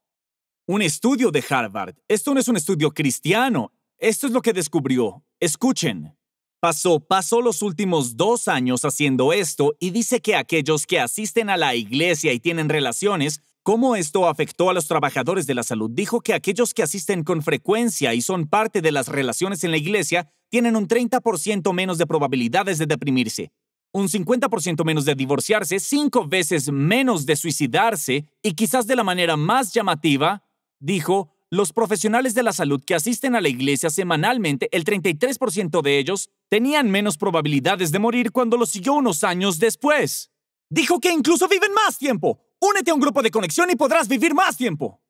Un estudio de Harvard. Esto no es un estudio cristiano. Esto es lo que descubrió. Escuchen. Pasó, pasó los últimos dos años haciendo esto y dice que aquellos que asisten a la iglesia y tienen relaciones, cómo esto afectó a los trabajadores de la salud, dijo que aquellos que asisten con frecuencia y son parte de las relaciones en la iglesia tienen un 30% menos de probabilidades de deprimirse, un 50% menos de divorciarse, cinco veces menos de suicidarse y quizás de la manera más llamativa, dijo, los profesionales de la salud que asisten a la iglesia semanalmente, el 33% de ellos tenían menos probabilidades de morir cuando lo siguió unos años después. Dijo que incluso viven más tiempo. Únete a un grupo de conexión y podrás vivir más tiempo.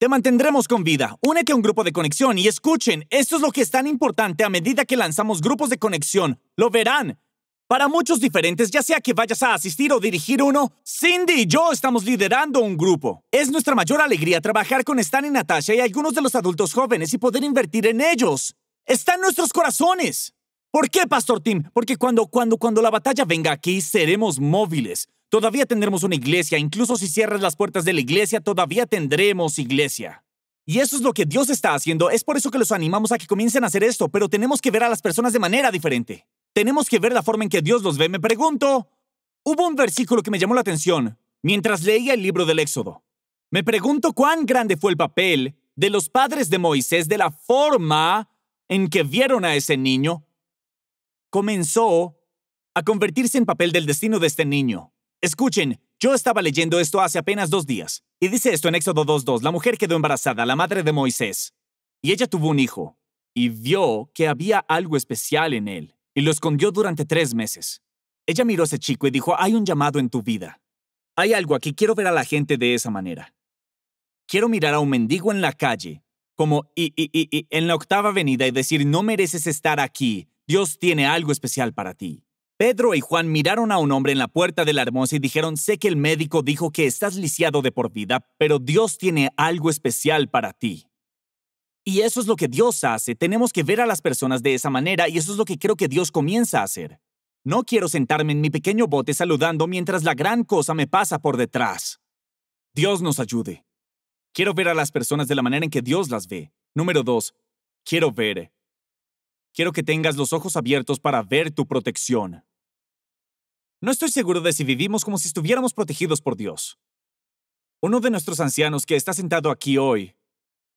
Te mantendremos con vida. Únete a un grupo de conexión y escuchen, esto es lo que es tan importante a medida que lanzamos grupos de conexión. Lo verán. Para muchos diferentes, ya sea que vayas a asistir o dirigir uno, Cindy y yo estamos liderando un grupo. Es nuestra mayor alegría trabajar con Stan y Natasha y algunos de los adultos jóvenes y poder invertir en ellos. Está en nuestros corazones. ¿Por qué, Pastor Tim? Porque cuando, cuando, cuando la batalla venga aquí, seremos móviles. Todavía tendremos una iglesia, incluso si cierras las puertas de la iglesia, todavía tendremos iglesia. Y eso es lo que Dios está haciendo. Es por eso que los animamos a que comiencen a hacer esto, pero tenemos que ver a las personas de manera diferente. Tenemos que ver la forma en que Dios los ve. Me pregunto, hubo un versículo que me llamó la atención mientras leía el libro del Éxodo. Me pregunto cuán grande fue el papel de los padres de Moisés de la forma en que vieron a ese niño. Comenzó a convertirse en papel del destino de este niño. Escuchen, yo estaba leyendo esto hace apenas dos días. Y dice esto en Éxodo 2.2. La mujer quedó embarazada, la madre de Moisés. Y ella tuvo un hijo. Y vio que había algo especial en él. Y lo escondió durante tres meses. Ella miró a ese chico y dijo, hay un llamado en tu vida. Hay algo aquí, quiero ver a la gente de esa manera. Quiero mirar a un mendigo en la calle, como en la octava avenida y decir, no mereces estar aquí. Dios tiene algo especial para ti. Pedro y Juan miraron a un hombre en la puerta de la hermosa y dijeron, sé que el médico dijo que estás lisiado de por vida, pero Dios tiene algo especial para ti. Y eso es lo que Dios hace, tenemos que ver a las personas de esa manera y eso es lo que creo que Dios comienza a hacer. No quiero sentarme en mi pequeño bote saludando mientras la gran cosa me pasa por detrás. Dios nos ayude. Quiero ver a las personas de la manera en que Dios las ve. Número dos, quiero ver. Quiero que tengas los ojos abiertos para ver tu protección. No estoy seguro de si vivimos como si estuviéramos protegidos por Dios. Uno de nuestros ancianos que está sentado aquí hoy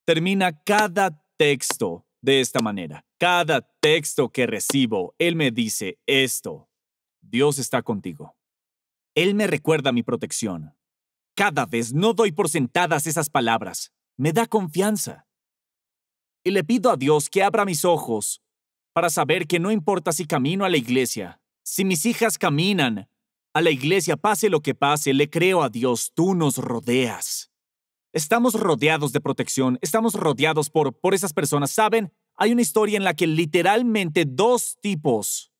termina cada texto de esta manera. Cada texto que recibo, Él me dice esto. Dios está contigo. Él me recuerda mi protección. Cada vez no doy por sentadas esas palabras. Me da confianza. Y le pido a Dios que abra mis ojos para saber que no importa si camino a la iglesia si mis hijas caminan a la iglesia, pase lo que pase, le creo a Dios, tú nos rodeas. Estamos rodeados de protección, estamos rodeados por, por esas personas. Saben, hay una historia en la que literalmente dos tipos,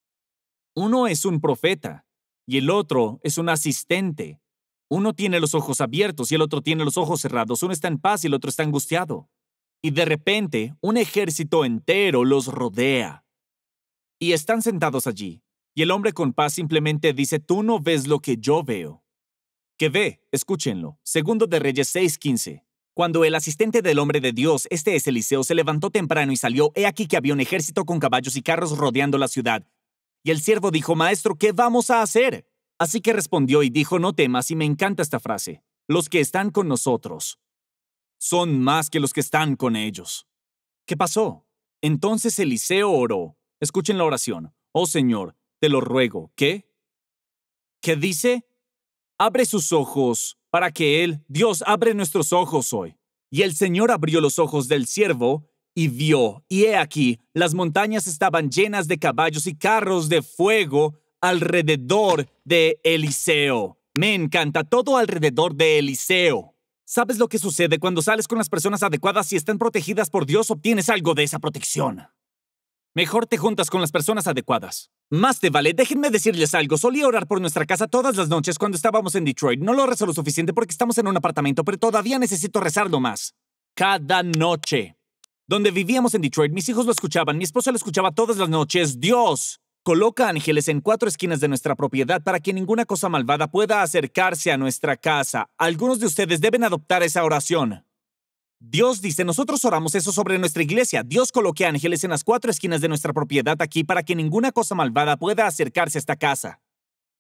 uno es un profeta y el otro es un asistente. Uno tiene los ojos abiertos y el otro tiene los ojos cerrados. Uno está en paz y el otro está angustiado. Y de repente, un ejército entero los rodea. Y están sentados allí, y el hombre con paz simplemente dice, tú no ves lo que yo veo. Que ve, escúchenlo. Segundo de Reyes 6:15. Cuando el asistente del hombre de Dios, este es Eliseo, se levantó temprano y salió, he aquí que había un ejército con caballos y carros rodeando la ciudad. Y el siervo dijo, Maestro, ¿qué vamos a hacer? Así que respondió y dijo, No temas, y me encanta esta frase, los que están con nosotros son más que los que están con ellos. ¿Qué pasó? Entonces Eliseo oró. Escuchen la oración. Oh Señor, te lo ruego, ¿Qué? ¿Qué dice, abre sus ojos para que Él, Dios, abre nuestros ojos hoy. Y el Señor abrió los ojos del siervo y vio, y he aquí, las montañas estaban llenas de caballos y carros de fuego alrededor de Eliseo. Me encanta todo alrededor de Eliseo. ¿Sabes lo que sucede cuando sales con las personas adecuadas y están protegidas por Dios? Obtienes algo de esa protección. Mejor te juntas con las personas adecuadas. Más te vale, déjenme decirles algo. Solía orar por nuestra casa todas las noches cuando estábamos en Detroit. No lo rezo lo suficiente porque estamos en un apartamento, pero todavía necesito rezarlo más. Cada noche. Donde vivíamos en Detroit, mis hijos lo escuchaban, mi esposa lo escuchaba todas las noches. Dios coloca ángeles en cuatro esquinas de nuestra propiedad para que ninguna cosa malvada pueda acercarse a nuestra casa. Algunos de ustedes deben adoptar esa oración. Dios dice, nosotros oramos eso sobre nuestra iglesia. Dios coloque ángeles en las cuatro esquinas de nuestra propiedad aquí para que ninguna cosa malvada pueda acercarse a esta casa.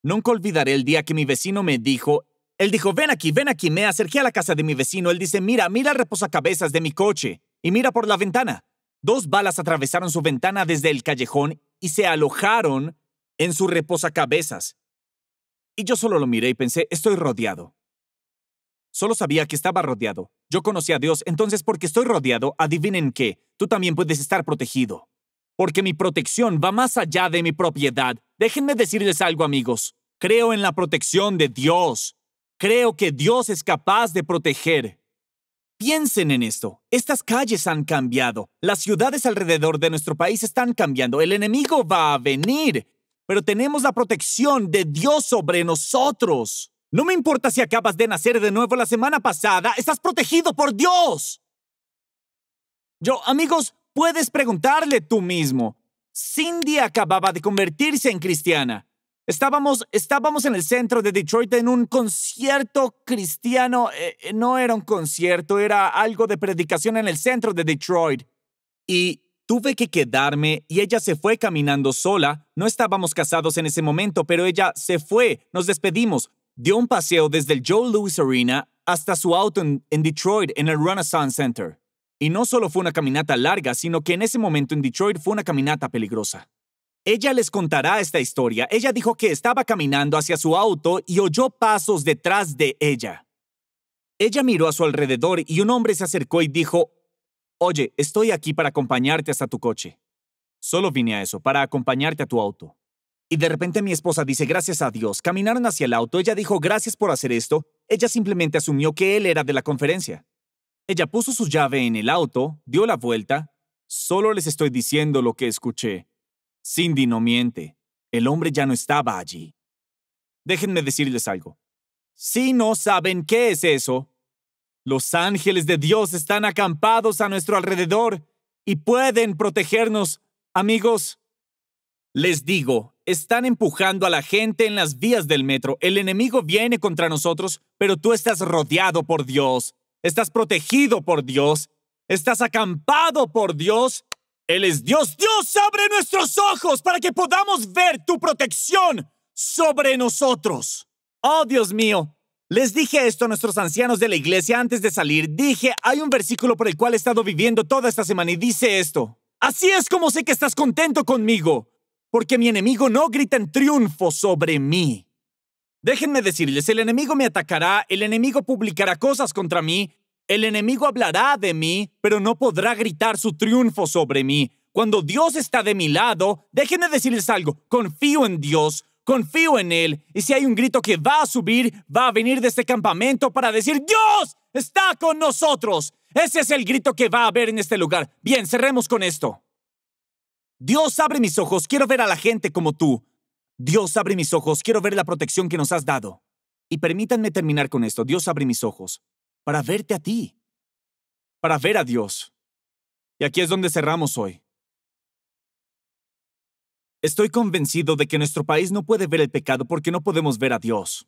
Nunca olvidaré el día que mi vecino me dijo, él dijo, ven aquí, ven aquí, me acerqué a la casa de mi vecino, él dice, mira, mira el reposacabezas de mi coche y mira por la ventana. Dos balas atravesaron su ventana desde el callejón y se alojaron en su reposacabezas. Y yo solo lo miré y pensé, estoy rodeado. Solo sabía que estaba rodeado. Yo conocí a Dios, entonces porque estoy rodeado, adivinen qué, tú también puedes estar protegido. Porque mi protección va más allá de mi propiedad. Déjenme decirles algo, amigos. Creo en la protección de Dios. Creo que Dios es capaz de proteger. Piensen en esto. Estas calles han cambiado. Las ciudades alrededor de nuestro país están cambiando. El enemigo va a venir. Pero tenemos la protección de Dios sobre nosotros. No me importa si acabas de nacer de nuevo la semana pasada, estás protegido por Dios. Yo, amigos, puedes preguntarle tú mismo. Cindy acababa de convertirse en cristiana. Estábamos, estábamos en el centro de Detroit en un concierto cristiano. Eh, eh, no era un concierto, era algo de predicación en el centro de Detroit. Y tuve que quedarme y ella se fue caminando sola. No estábamos casados en ese momento, pero ella se fue. Nos despedimos dio un paseo desde el Joe Louis Arena hasta su auto en, Detroit en el Renaissance Center. Y no solo fue una caminata larga, sino que en ese momento en Detroit fue una caminata peligrosa. Ella les contará esta historia. Ella dijo que estaba caminando hacia su auto y oyó pasos detrás de ella. Ella miró a su alrededor y un hombre se acercó y dijo, Oye, estoy aquí para acompañarte hasta tu coche. Solo vine a eso, para acompañarte a tu auto. Y de repente mi esposa dice, gracias a Dios. Caminaron hacia el auto, ella dijo, gracias por hacer esto. Ella simplemente asumió que él era de la conferencia. Ella puso su llave en el auto, dio la vuelta. Solo les estoy diciendo lo que escuché. Cindy no miente. El hombre ya no estaba allí. Déjenme decirles algo. Si no saben qué es eso, los ángeles de Dios están acampados a nuestro alrededor y pueden protegernos, amigos. Les digo, están empujando a la gente en las vías del metro. El enemigo viene contra nosotros, pero tú estás rodeado por Dios. Estás protegido por Dios. Estás acampado por Dios. Él es Dios. Dios abre nuestros ojos para que podamos ver tu protección sobre nosotros. Oh, Dios mío. Les dije esto a nuestros ancianos de la iglesia antes de salir. Dije, hay un versículo por el cual he estado viviendo toda esta semana y dice esto. Así es como sé que estás contento conmigo porque mi enemigo no grita en triunfo sobre mí. Déjenme decirles, el enemigo me atacará, el enemigo publicará cosas contra mí, el enemigo hablará de mí, pero no podrá gritar su triunfo sobre mí. Cuando Dios está de mi lado, déjenme decirles algo, confío en Dios, confío en Él, y si hay un grito que va a subir, va a venir de este campamento para decir, Dios está con nosotros. Ese es el grito que va a haber en este lugar. Bien, cerremos con esto. Dios abre mis ojos, quiero ver a la gente como tú. Dios abre mis ojos, quiero ver la protección que nos has dado. Y permítanme terminar con esto, Dios abre mis ojos, para verte a ti, para ver a Dios. Y aquí es donde cerramos hoy. Estoy convencido de que nuestro país no puede ver el pecado porque no podemos ver a Dios.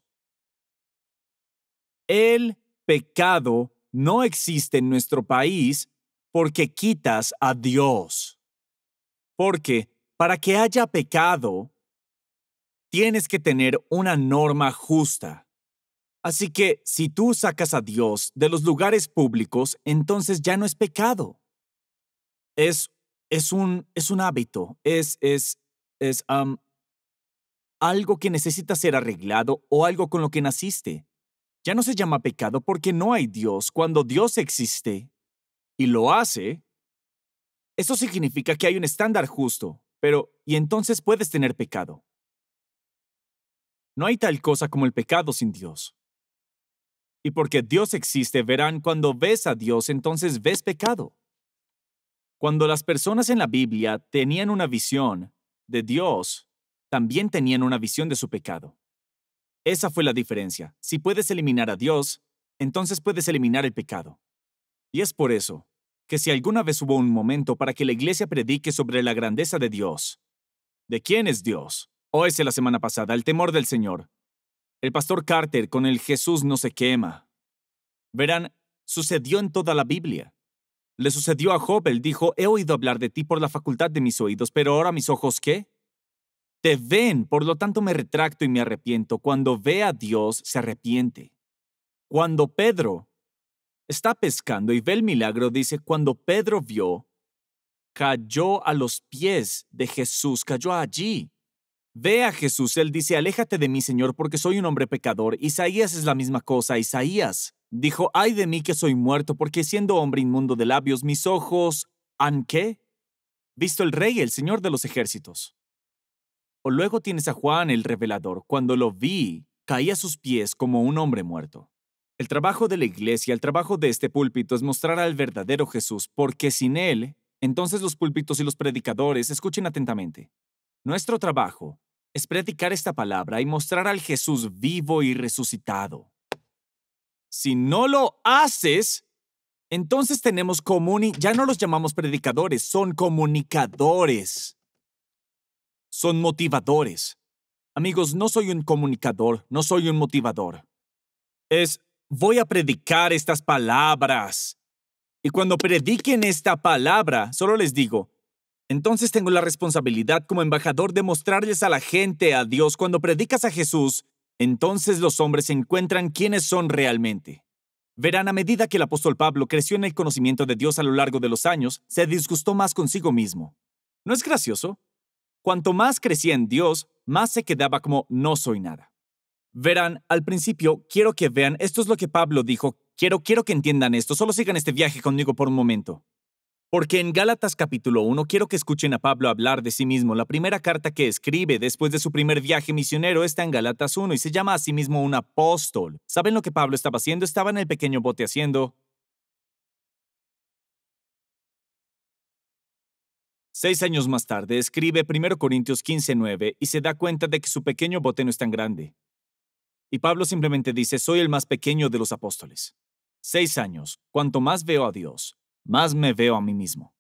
El pecado no existe en nuestro país porque quitas a Dios. Porque para que haya pecado, tienes que tener una norma justa. Así que si tú sacas a Dios de los lugares públicos, entonces ya no es pecado. Es, es, un, es un hábito, es, es, es algo que necesita ser arreglado o algo con lo que naciste. Ya no se llama pecado porque no hay Dios cuando Dios existe y lo hace, eso significa que hay un estándar justo, pero y entonces puedes tener pecado. No hay tal cosa como el pecado sin Dios. Y porque Dios existe, verán, cuando ves a Dios, entonces ves pecado. Cuando las personas en la Biblia tenían una visión de Dios, también tenían una visión de su pecado. Esa fue la diferencia. Si puedes eliminar a Dios, entonces puedes eliminar el pecado. Y es por eso, que si alguna vez hubo un momento para que la iglesia predique sobre la grandeza de Dios. ¿De quién es Dios? O ese la semana pasada, el temor del Señor. El pastor Carter con el Jesús no se quema. Verán, sucedió en toda la Biblia. Le sucedió a Job, él dijo, he oído hablar de ti por la facultad de mis oídos, pero ahora mis ojos qué? Te ven, por lo tanto me retracto y me arrepiento. Cuando ve a Dios, se arrepiente. Cuando Pedro, está pescando y ve el milagro, dice, cuando Pedro vio, cayó a los pies de Jesús, cayó allí. Ve a Jesús, él dice, aléjate de mí, Señor, porque soy un hombre pecador. Isaías es la misma cosa, Isaías dijo, ay de mí que soy muerto, porque siendo hombre inmundo de labios, mis ojos han qué? Visto el rey, el Señor de los ejércitos. O luego tienes a Juan el revelador, cuando lo vi, caí a sus pies como un hombre muerto. El trabajo de la iglesia, el trabajo de este púlpito es mostrar al verdadero Jesús, porque sin Él, entonces los púlpitos y los predicadores escuchen atentamente. Nuestro trabajo es predicar esta palabra y mostrar al Jesús vivo y resucitado. Si no lo haces, entonces tenemos comuni, ya no los llamamos predicadores, son comunicadores. Son motivadores. Amigos, no soy un comunicador, no soy un motivador. Es voy a predicar estas palabras. Y cuando prediquen esta palabra, solo les digo, entonces tengo la responsabilidad como embajador de mostrarles a la gente a Dios cuando predicas a Jesús, entonces los hombres encuentran quiénes son realmente. Verán, a medida que el apóstol Pablo creció en el conocimiento de Dios a lo largo de los años, se disgustó más consigo mismo. ¿No es gracioso? Cuanto más crecía en Dios, más se quedaba como no soy nada. Verán, al principio quiero que vean, esto es lo que Pablo dijo, quiero, quiero que entiendan esto, solo sigan este viaje conmigo por un momento. Porque en Gálatas capítulo 1 quiero que escuchen a Pablo hablar de sí mismo. La primera carta que escribe después de su primer viaje misionero está en Gálatas 1 y se llama a sí mismo un apóstol. ¿Saben lo que Pablo estaba haciendo? Estaba en el pequeño bote haciendo... Seis años más tarde escribe 1 Corintios 15:9 y se da cuenta de que su pequeño bote no es tan grande. Y Pablo simplemente dice, soy el más pequeño de los apóstoles. Seis años, cuanto más veo a Dios, más me veo a mí mismo.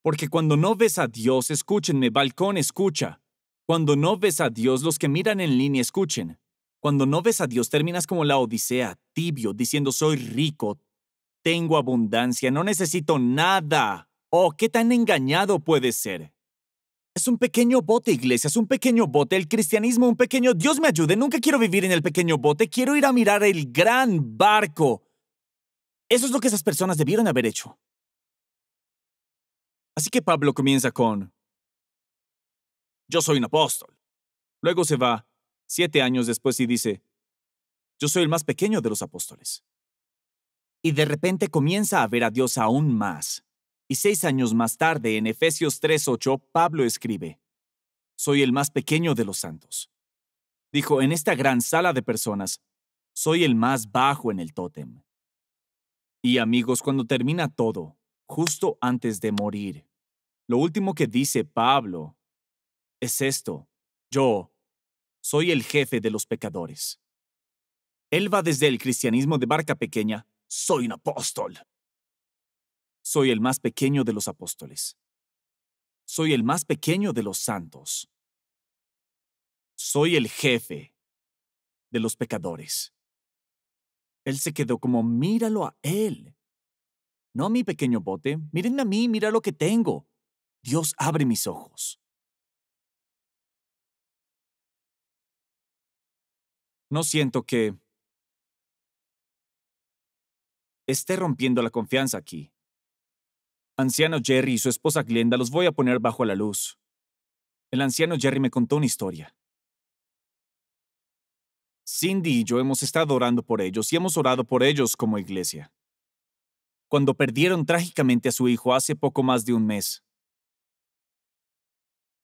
Porque cuando no ves a Dios, escúchenme, balcón, escucha. Cuando no ves a Dios, los que miran en línea, escuchen. Cuando no ves a Dios, terminas como la Odisea, tibio, diciendo, soy rico, tengo abundancia, no necesito nada. Oh, qué tan engañado puede ser. Es un pequeño bote, iglesia, es un pequeño bote, el cristianismo, un pequeño... Dios me ayude, nunca quiero vivir en el pequeño bote, quiero ir a mirar el gran barco. Eso es lo que esas personas debieron haber hecho. Así que Pablo comienza con, yo soy un apóstol. Luego se va, siete años después, y dice, yo soy el más pequeño de los apóstoles. Y de repente comienza a ver a Dios aún más. Y seis años más tarde, en Efesios 3:8, Pablo escribe, Soy el más pequeño de los santos. Dijo, en esta gran sala de personas, soy el más bajo en el tótem. Y amigos, cuando termina todo, justo antes de morir, lo último que dice Pablo es esto, yo soy el jefe de los pecadores. Él va desde el cristianismo de barca pequeña, soy un apóstol, soy el más pequeño de los apóstoles. Soy el más pequeño de los santos. Soy el jefe de los pecadores. Él se quedó como, míralo a él. No a mi pequeño bote, miren a mí, mira lo que tengo. Dios abre mis ojos. No siento que esté rompiendo la confianza aquí. Anciano Jerry y su esposa Glenda los voy a poner bajo la luz. El anciano Jerry me contó una historia. Cindy y yo hemos estado orando por ellos y hemos orado por ellos como iglesia. Cuando perdieron trágicamente a su hijo hace poco más de un mes.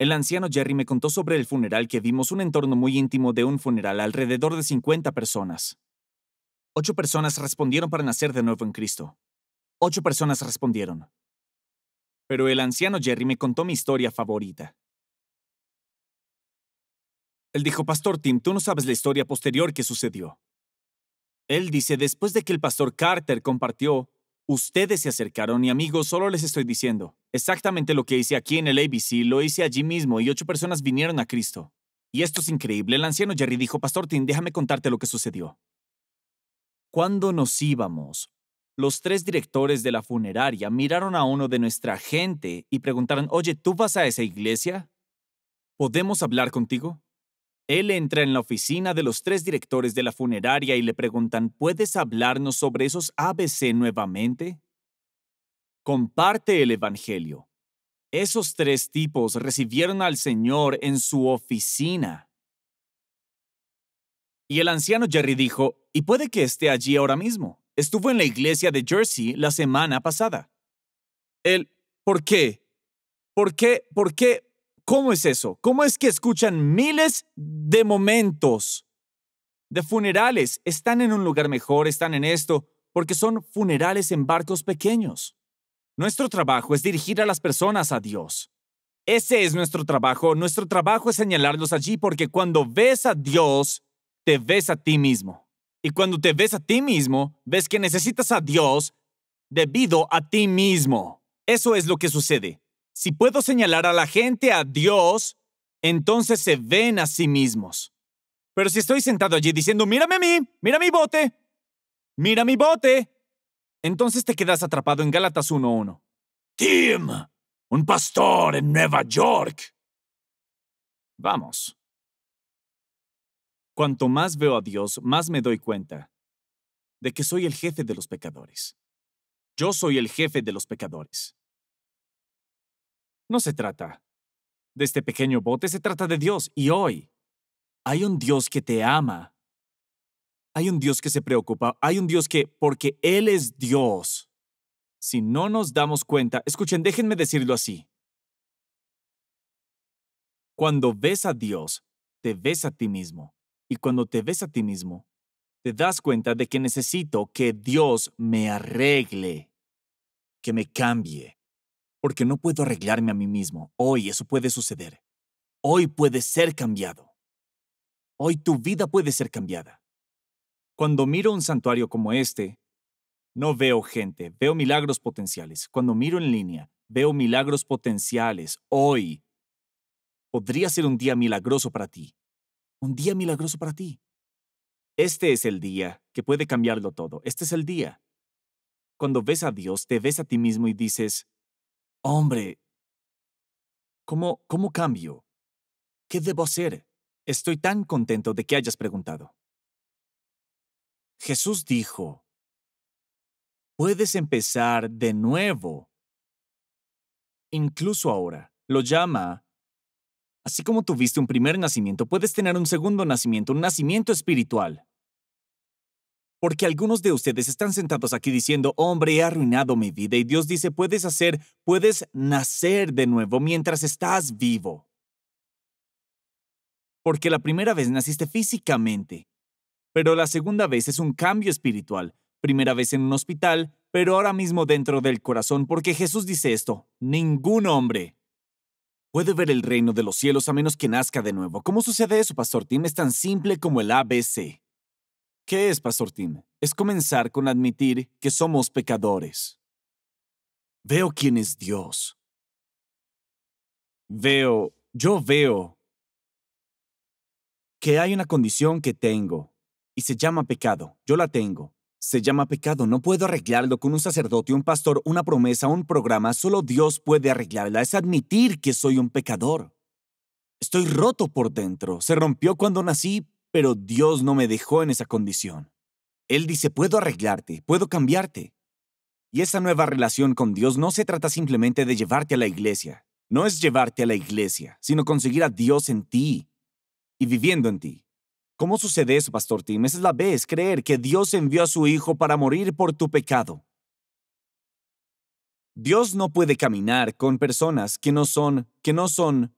El anciano Jerry me contó sobre el funeral que vimos un entorno muy íntimo de un funeral alrededor de 50 personas. Ocho personas respondieron para nacer de nuevo en Cristo. Ocho personas respondieron, pero el anciano Jerry me contó mi historia favorita. Él dijo, Pastor Tim, tú no sabes la historia posterior que sucedió. Él dice, después de que el pastor Carter compartió, ustedes se acercaron y amigos, solo les estoy diciendo, exactamente lo que hice aquí en el ABC, lo hice allí mismo y ocho personas vinieron a Cristo. Y esto es increíble, el anciano Jerry dijo, Pastor Tim, déjame contarte lo que sucedió. Cuando nos íbamos, los tres directores de la funeraria miraron a uno de nuestra gente y preguntaron, oye, ¿tú vas a esa iglesia? ¿Podemos hablar contigo? Él entra en la oficina de los tres directores de la funeraria y le preguntan, ¿puedes hablarnos sobre esos ABC nuevamente? Comparte el Evangelio. Esos tres tipos recibieron al Señor en su oficina. Y el anciano Jerry dijo, y puede que esté allí ahora mismo estuvo en la iglesia de Jersey la semana pasada. El ¿por qué? ¿Por qué? ¿Por qué? ¿Cómo es eso? ¿Cómo es que escuchan miles de momentos de funerales? Están en un lugar mejor, están en esto, porque son funerales en barcos pequeños. Nuestro trabajo es dirigir a las personas a Dios. Ese es nuestro trabajo. Nuestro trabajo es señalarlos allí porque cuando ves a Dios, te ves a ti mismo. Y cuando te ves a ti mismo, ves que necesitas a Dios debido a ti mismo. Eso es lo que sucede. Si puedo señalar a la gente a Dios, entonces se ven a sí mismos. Pero si estoy sentado allí diciendo, mírame a mí, mira mi bote, mira mi bote, entonces te quedas atrapado en Gálatas 1.1. Tim, un pastor en Nueva York. Vamos. Cuanto más veo a Dios, más me doy cuenta de que soy el jefe de los pecadores. Yo soy el jefe de los pecadores. No se trata de este pequeño bote, se trata de Dios. Y hoy hay un Dios que te ama. Hay un Dios que se preocupa. Hay un Dios que, porque Él es Dios, si no nos damos cuenta, escuchen, déjenme decirlo así. Cuando ves a Dios, te ves a ti mismo. Y cuando te ves a ti mismo, te das cuenta de que necesito que Dios me arregle, que me cambie, porque no puedo arreglarme a mí mismo. Hoy eso puede suceder. Hoy puede ser cambiado. Hoy tu vida puede ser cambiada. Cuando miro un santuario como este, no veo gente, veo milagros potenciales. Cuando miro en línea, veo milagros potenciales. Hoy podría ser un día milagroso para ti un día milagroso para ti. Este es el día que puede cambiarlo todo. Este es el día. Cuando ves a Dios, te ves a ti mismo y dices, hombre, ¿cómo, cómo cambio? ¿Qué debo hacer? Estoy tan contento de que hayas preguntado. Jesús dijo, puedes empezar de nuevo. Incluso ahora, lo llama Así como tuviste un primer nacimiento, puedes tener un segundo nacimiento, un nacimiento espiritual. Porque algunos de ustedes están sentados aquí diciendo, hombre, he arruinado mi vida y Dios dice, puedes hacer, puedes nacer de nuevo mientras estás vivo. Porque la primera vez naciste físicamente, pero la segunda vez es un cambio espiritual, primera vez en un hospital, pero ahora mismo dentro del corazón, porque Jesús dice esto, ningún hombre, puede ver el reino de los cielos a menos que nazca de nuevo. ¿Cómo sucede eso, Pastor Tim? Es tan simple como el ABC. ¿Qué es, Pastor Tim? Es comenzar con admitir que somos pecadores. Veo quién es Dios. Veo, yo veo que hay una condición que tengo y se llama pecado. Yo la tengo. Se llama pecado, no puedo arreglarlo con un sacerdote, un pastor, una promesa, un programa, solo Dios puede arreglarla, es admitir que soy un pecador. Estoy roto por dentro, se rompió cuando nací, pero Dios no me dejó en esa condición. Él dice, puedo arreglarte, puedo cambiarte. Y esa nueva relación con Dios no se trata simplemente de llevarte a la iglesia, no es llevarte a la iglesia, sino conseguir a Dios en ti y viviendo en ti. ¿Cómo sucede eso, Pastor Tim? Esa es la vez creer que Dios envió a su Hijo para morir por tu pecado. Dios no puede caminar con personas que no son, que no son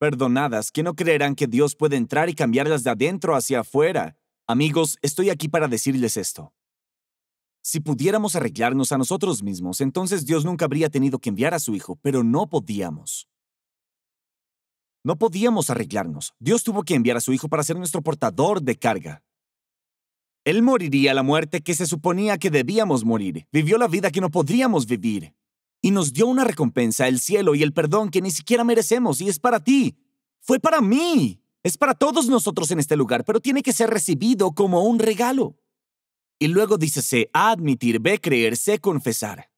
perdonadas, que no creerán que Dios puede entrar y cambiarlas de adentro hacia afuera. Amigos, estoy aquí para decirles esto. Si pudiéramos arreglarnos a nosotros mismos, entonces Dios nunca habría tenido que enviar a su Hijo, pero no podíamos. No podíamos arreglarnos. Dios tuvo que enviar a su Hijo para ser nuestro portador de carga. Él moriría la muerte que se suponía que debíamos morir, vivió la vida que no podríamos vivir, y nos dio una recompensa, el cielo y el perdón que ni siquiera merecemos, y es para ti. Fue para mí. Es para todos nosotros en este lugar, pero tiene que ser recibido como un regalo. Y luego dice C, admitir, ve creer, sé confesar.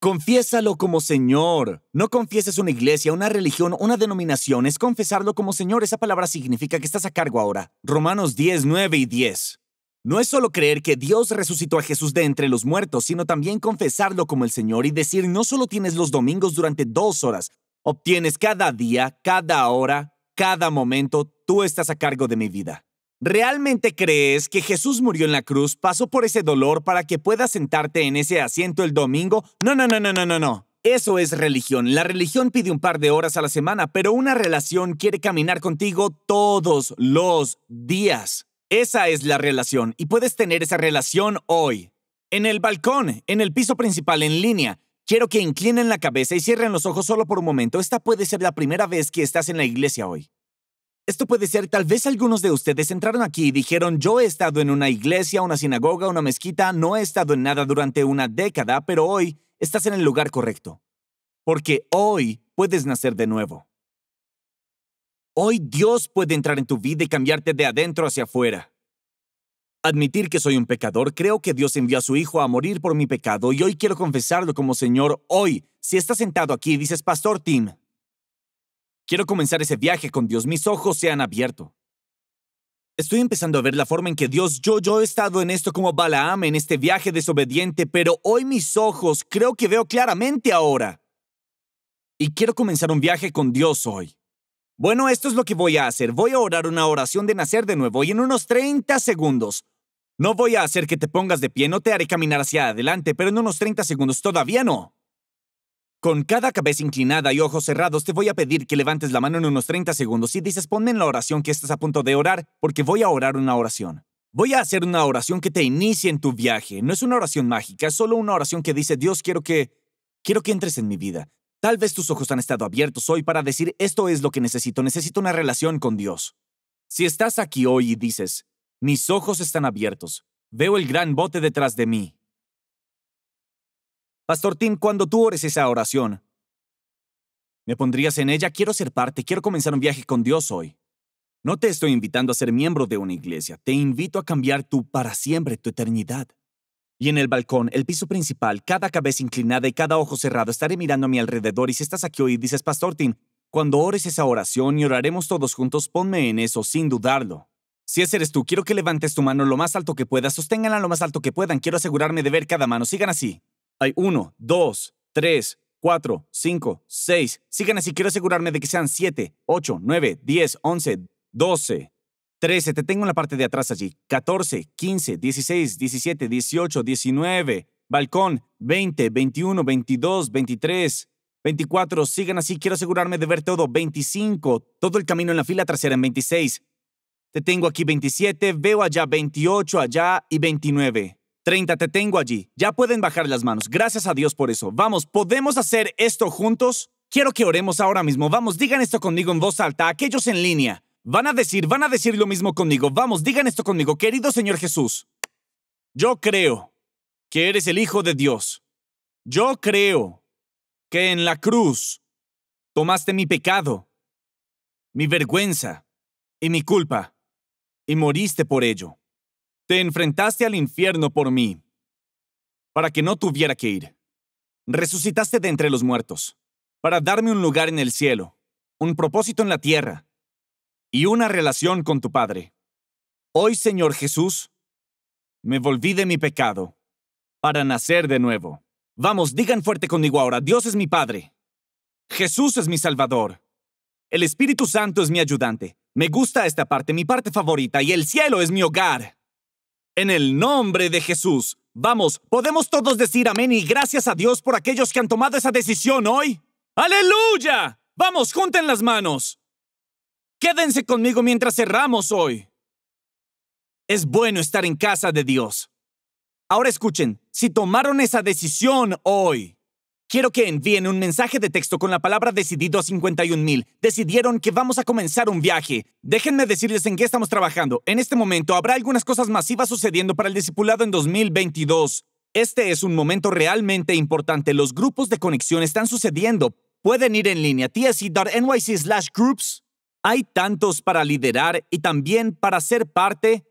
Confiésalo como Señor. No confieses una iglesia, una religión, una denominación. Es confesarlo como Señor. Esa palabra significa que estás a cargo ahora. Romanos 10, 9 y 10. No es solo creer que Dios resucitó a Jesús de entre los muertos, sino también confesarlo como el Señor y decir, no solo tienes los domingos durante dos horas, obtienes cada día, cada hora, cada momento, tú estás a cargo de mi vida. ¿Realmente crees que Jesús murió en la cruz, pasó por ese dolor para que puedas sentarte en ese asiento el domingo? No, no, no, no, no, no, no. Eso es religión. La religión pide un par de horas a la semana, pero una relación quiere caminar contigo todos los días. Esa es la relación y puedes tener esa relación hoy. En el balcón, en el piso principal, en línea. Quiero que inclinen la cabeza y cierren los ojos solo por un momento. Esta puede ser la primera vez que estás en la iglesia hoy. Esto puede ser, tal vez algunos de ustedes entraron aquí y dijeron, yo he estado en una iglesia, una sinagoga, una mezquita, no he estado en nada durante una década, pero hoy estás en el lugar correcto. Porque hoy puedes nacer de nuevo. Hoy Dios puede entrar en tu vida y cambiarte de adentro hacia afuera. Admitir que soy un pecador, creo que Dios envió a su Hijo a morir por mi pecado y hoy quiero confesarlo como Señor. Hoy, si estás sentado aquí y dices, Pastor Tim, Quiero comenzar ese viaje con Dios. Mis ojos se han abierto. Estoy empezando a ver la forma en que Dios, yo, yo he estado en esto como Balaam, en este viaje desobediente, pero hoy mis ojos creo que veo claramente ahora. Y quiero comenzar un viaje con Dios hoy. Bueno, esto es lo que voy a hacer. Voy a orar una oración de nacer de nuevo y en unos 30 segundos. No voy a hacer que te pongas de pie, no te haré caminar hacia adelante, pero en unos 30 segundos todavía no. Con cada cabeza inclinada y ojos cerrados, te voy a pedir que levantes la mano en unos 30 segundos y dices, ponme en la oración que estás a punto de orar, porque voy a orar una oración. Voy a hacer una oración que te inicie en tu viaje. No es una oración mágica, es solo una oración que dice, Dios, quiero que... Quiero que entres en mi vida. Tal vez tus ojos han estado abiertos hoy para decir, esto es lo que necesito, necesito una relación con Dios. Si estás aquí hoy y dices, mis ojos están abiertos, veo el gran bote detrás de mí, Pastor Tim, cuando tú ores esa oración, me pondrías en ella, quiero ser parte, quiero comenzar un viaje con Dios hoy. No te estoy invitando a ser miembro de una iglesia, te invito a cambiar tu para siempre, tu eternidad. Y en el balcón, el piso principal, cada cabeza inclinada y cada ojo cerrado, estaré mirando a mi alrededor y si estás aquí hoy dices, Pastor Tim, cuando ores esa oración y oraremos todos juntos, ponme en eso sin dudarlo. Si ese eres tú, quiero que levantes tu mano lo más alto que puedas, sosténganla lo más alto que puedan, quiero asegurarme de ver cada mano, sigan así. Hay uno, dos, tres, cuatro, cinco, seis. Sigan así, quiero asegurarme de que sean siete, ocho, nueve, diez, once, 12, 13, te tengo en la parte de atrás allí. 14, 15, 16, 17, 18, 19. Balcón, 20, 21, 22, 23. 24, sigan así, quiero asegurarme de ver todo. 25, todo el camino en la fila trasera en 26. Te tengo aquí 27, veo allá 28, allá y 29. 30, te tengo allí. Ya pueden bajar las manos. Gracias a Dios por eso. Vamos, ¿podemos hacer esto juntos? Quiero que oremos ahora mismo. Vamos, digan esto conmigo en voz alta, aquellos en línea. Van a decir, van a decir lo mismo conmigo. Vamos, digan esto conmigo. Querido Señor Jesús, yo creo que eres el Hijo de Dios. Yo creo que en la cruz tomaste mi pecado, mi vergüenza y mi culpa y moriste por ello. Te enfrentaste al infierno por mí, para que no tuviera que ir. Resucitaste de entre los muertos, para darme un lugar en el cielo, un propósito en la tierra y una relación con tu Padre. Hoy, Señor Jesús, me volví de mi pecado para nacer de nuevo. Vamos, digan fuerte conmigo ahora, Dios es mi Padre. Jesús es mi Salvador. El Espíritu Santo es mi ayudante. Me gusta esta parte, mi parte favorita, y el cielo es mi hogar. En el nombre de Jesús. Vamos, podemos todos decir amén y gracias a Dios por aquellos que han tomado esa decisión hoy. Aleluya. Vamos, junten las manos. Quédense conmigo mientras cerramos hoy. Es bueno estar en casa de Dios. Ahora escuchen, si tomaron esa decisión hoy, Quiero que envíen un mensaje de texto con la palabra decidido a 51.000. Decidieron que vamos a comenzar un viaje. Déjenme decirles en qué estamos trabajando. En este momento habrá algunas cosas masivas sucediendo para el discipulado en 2022. Este es un momento realmente importante. Los grupos de conexión están sucediendo. Pueden ir en línea tsc.nyc/groups. E Hay tantos para liderar y también para ser parte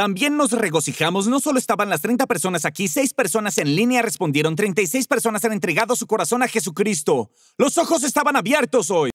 también nos regocijamos, no solo estaban las 30 personas aquí, 6 personas en línea respondieron, 36 personas han entregado su corazón a Jesucristo. Los ojos estaban abiertos hoy.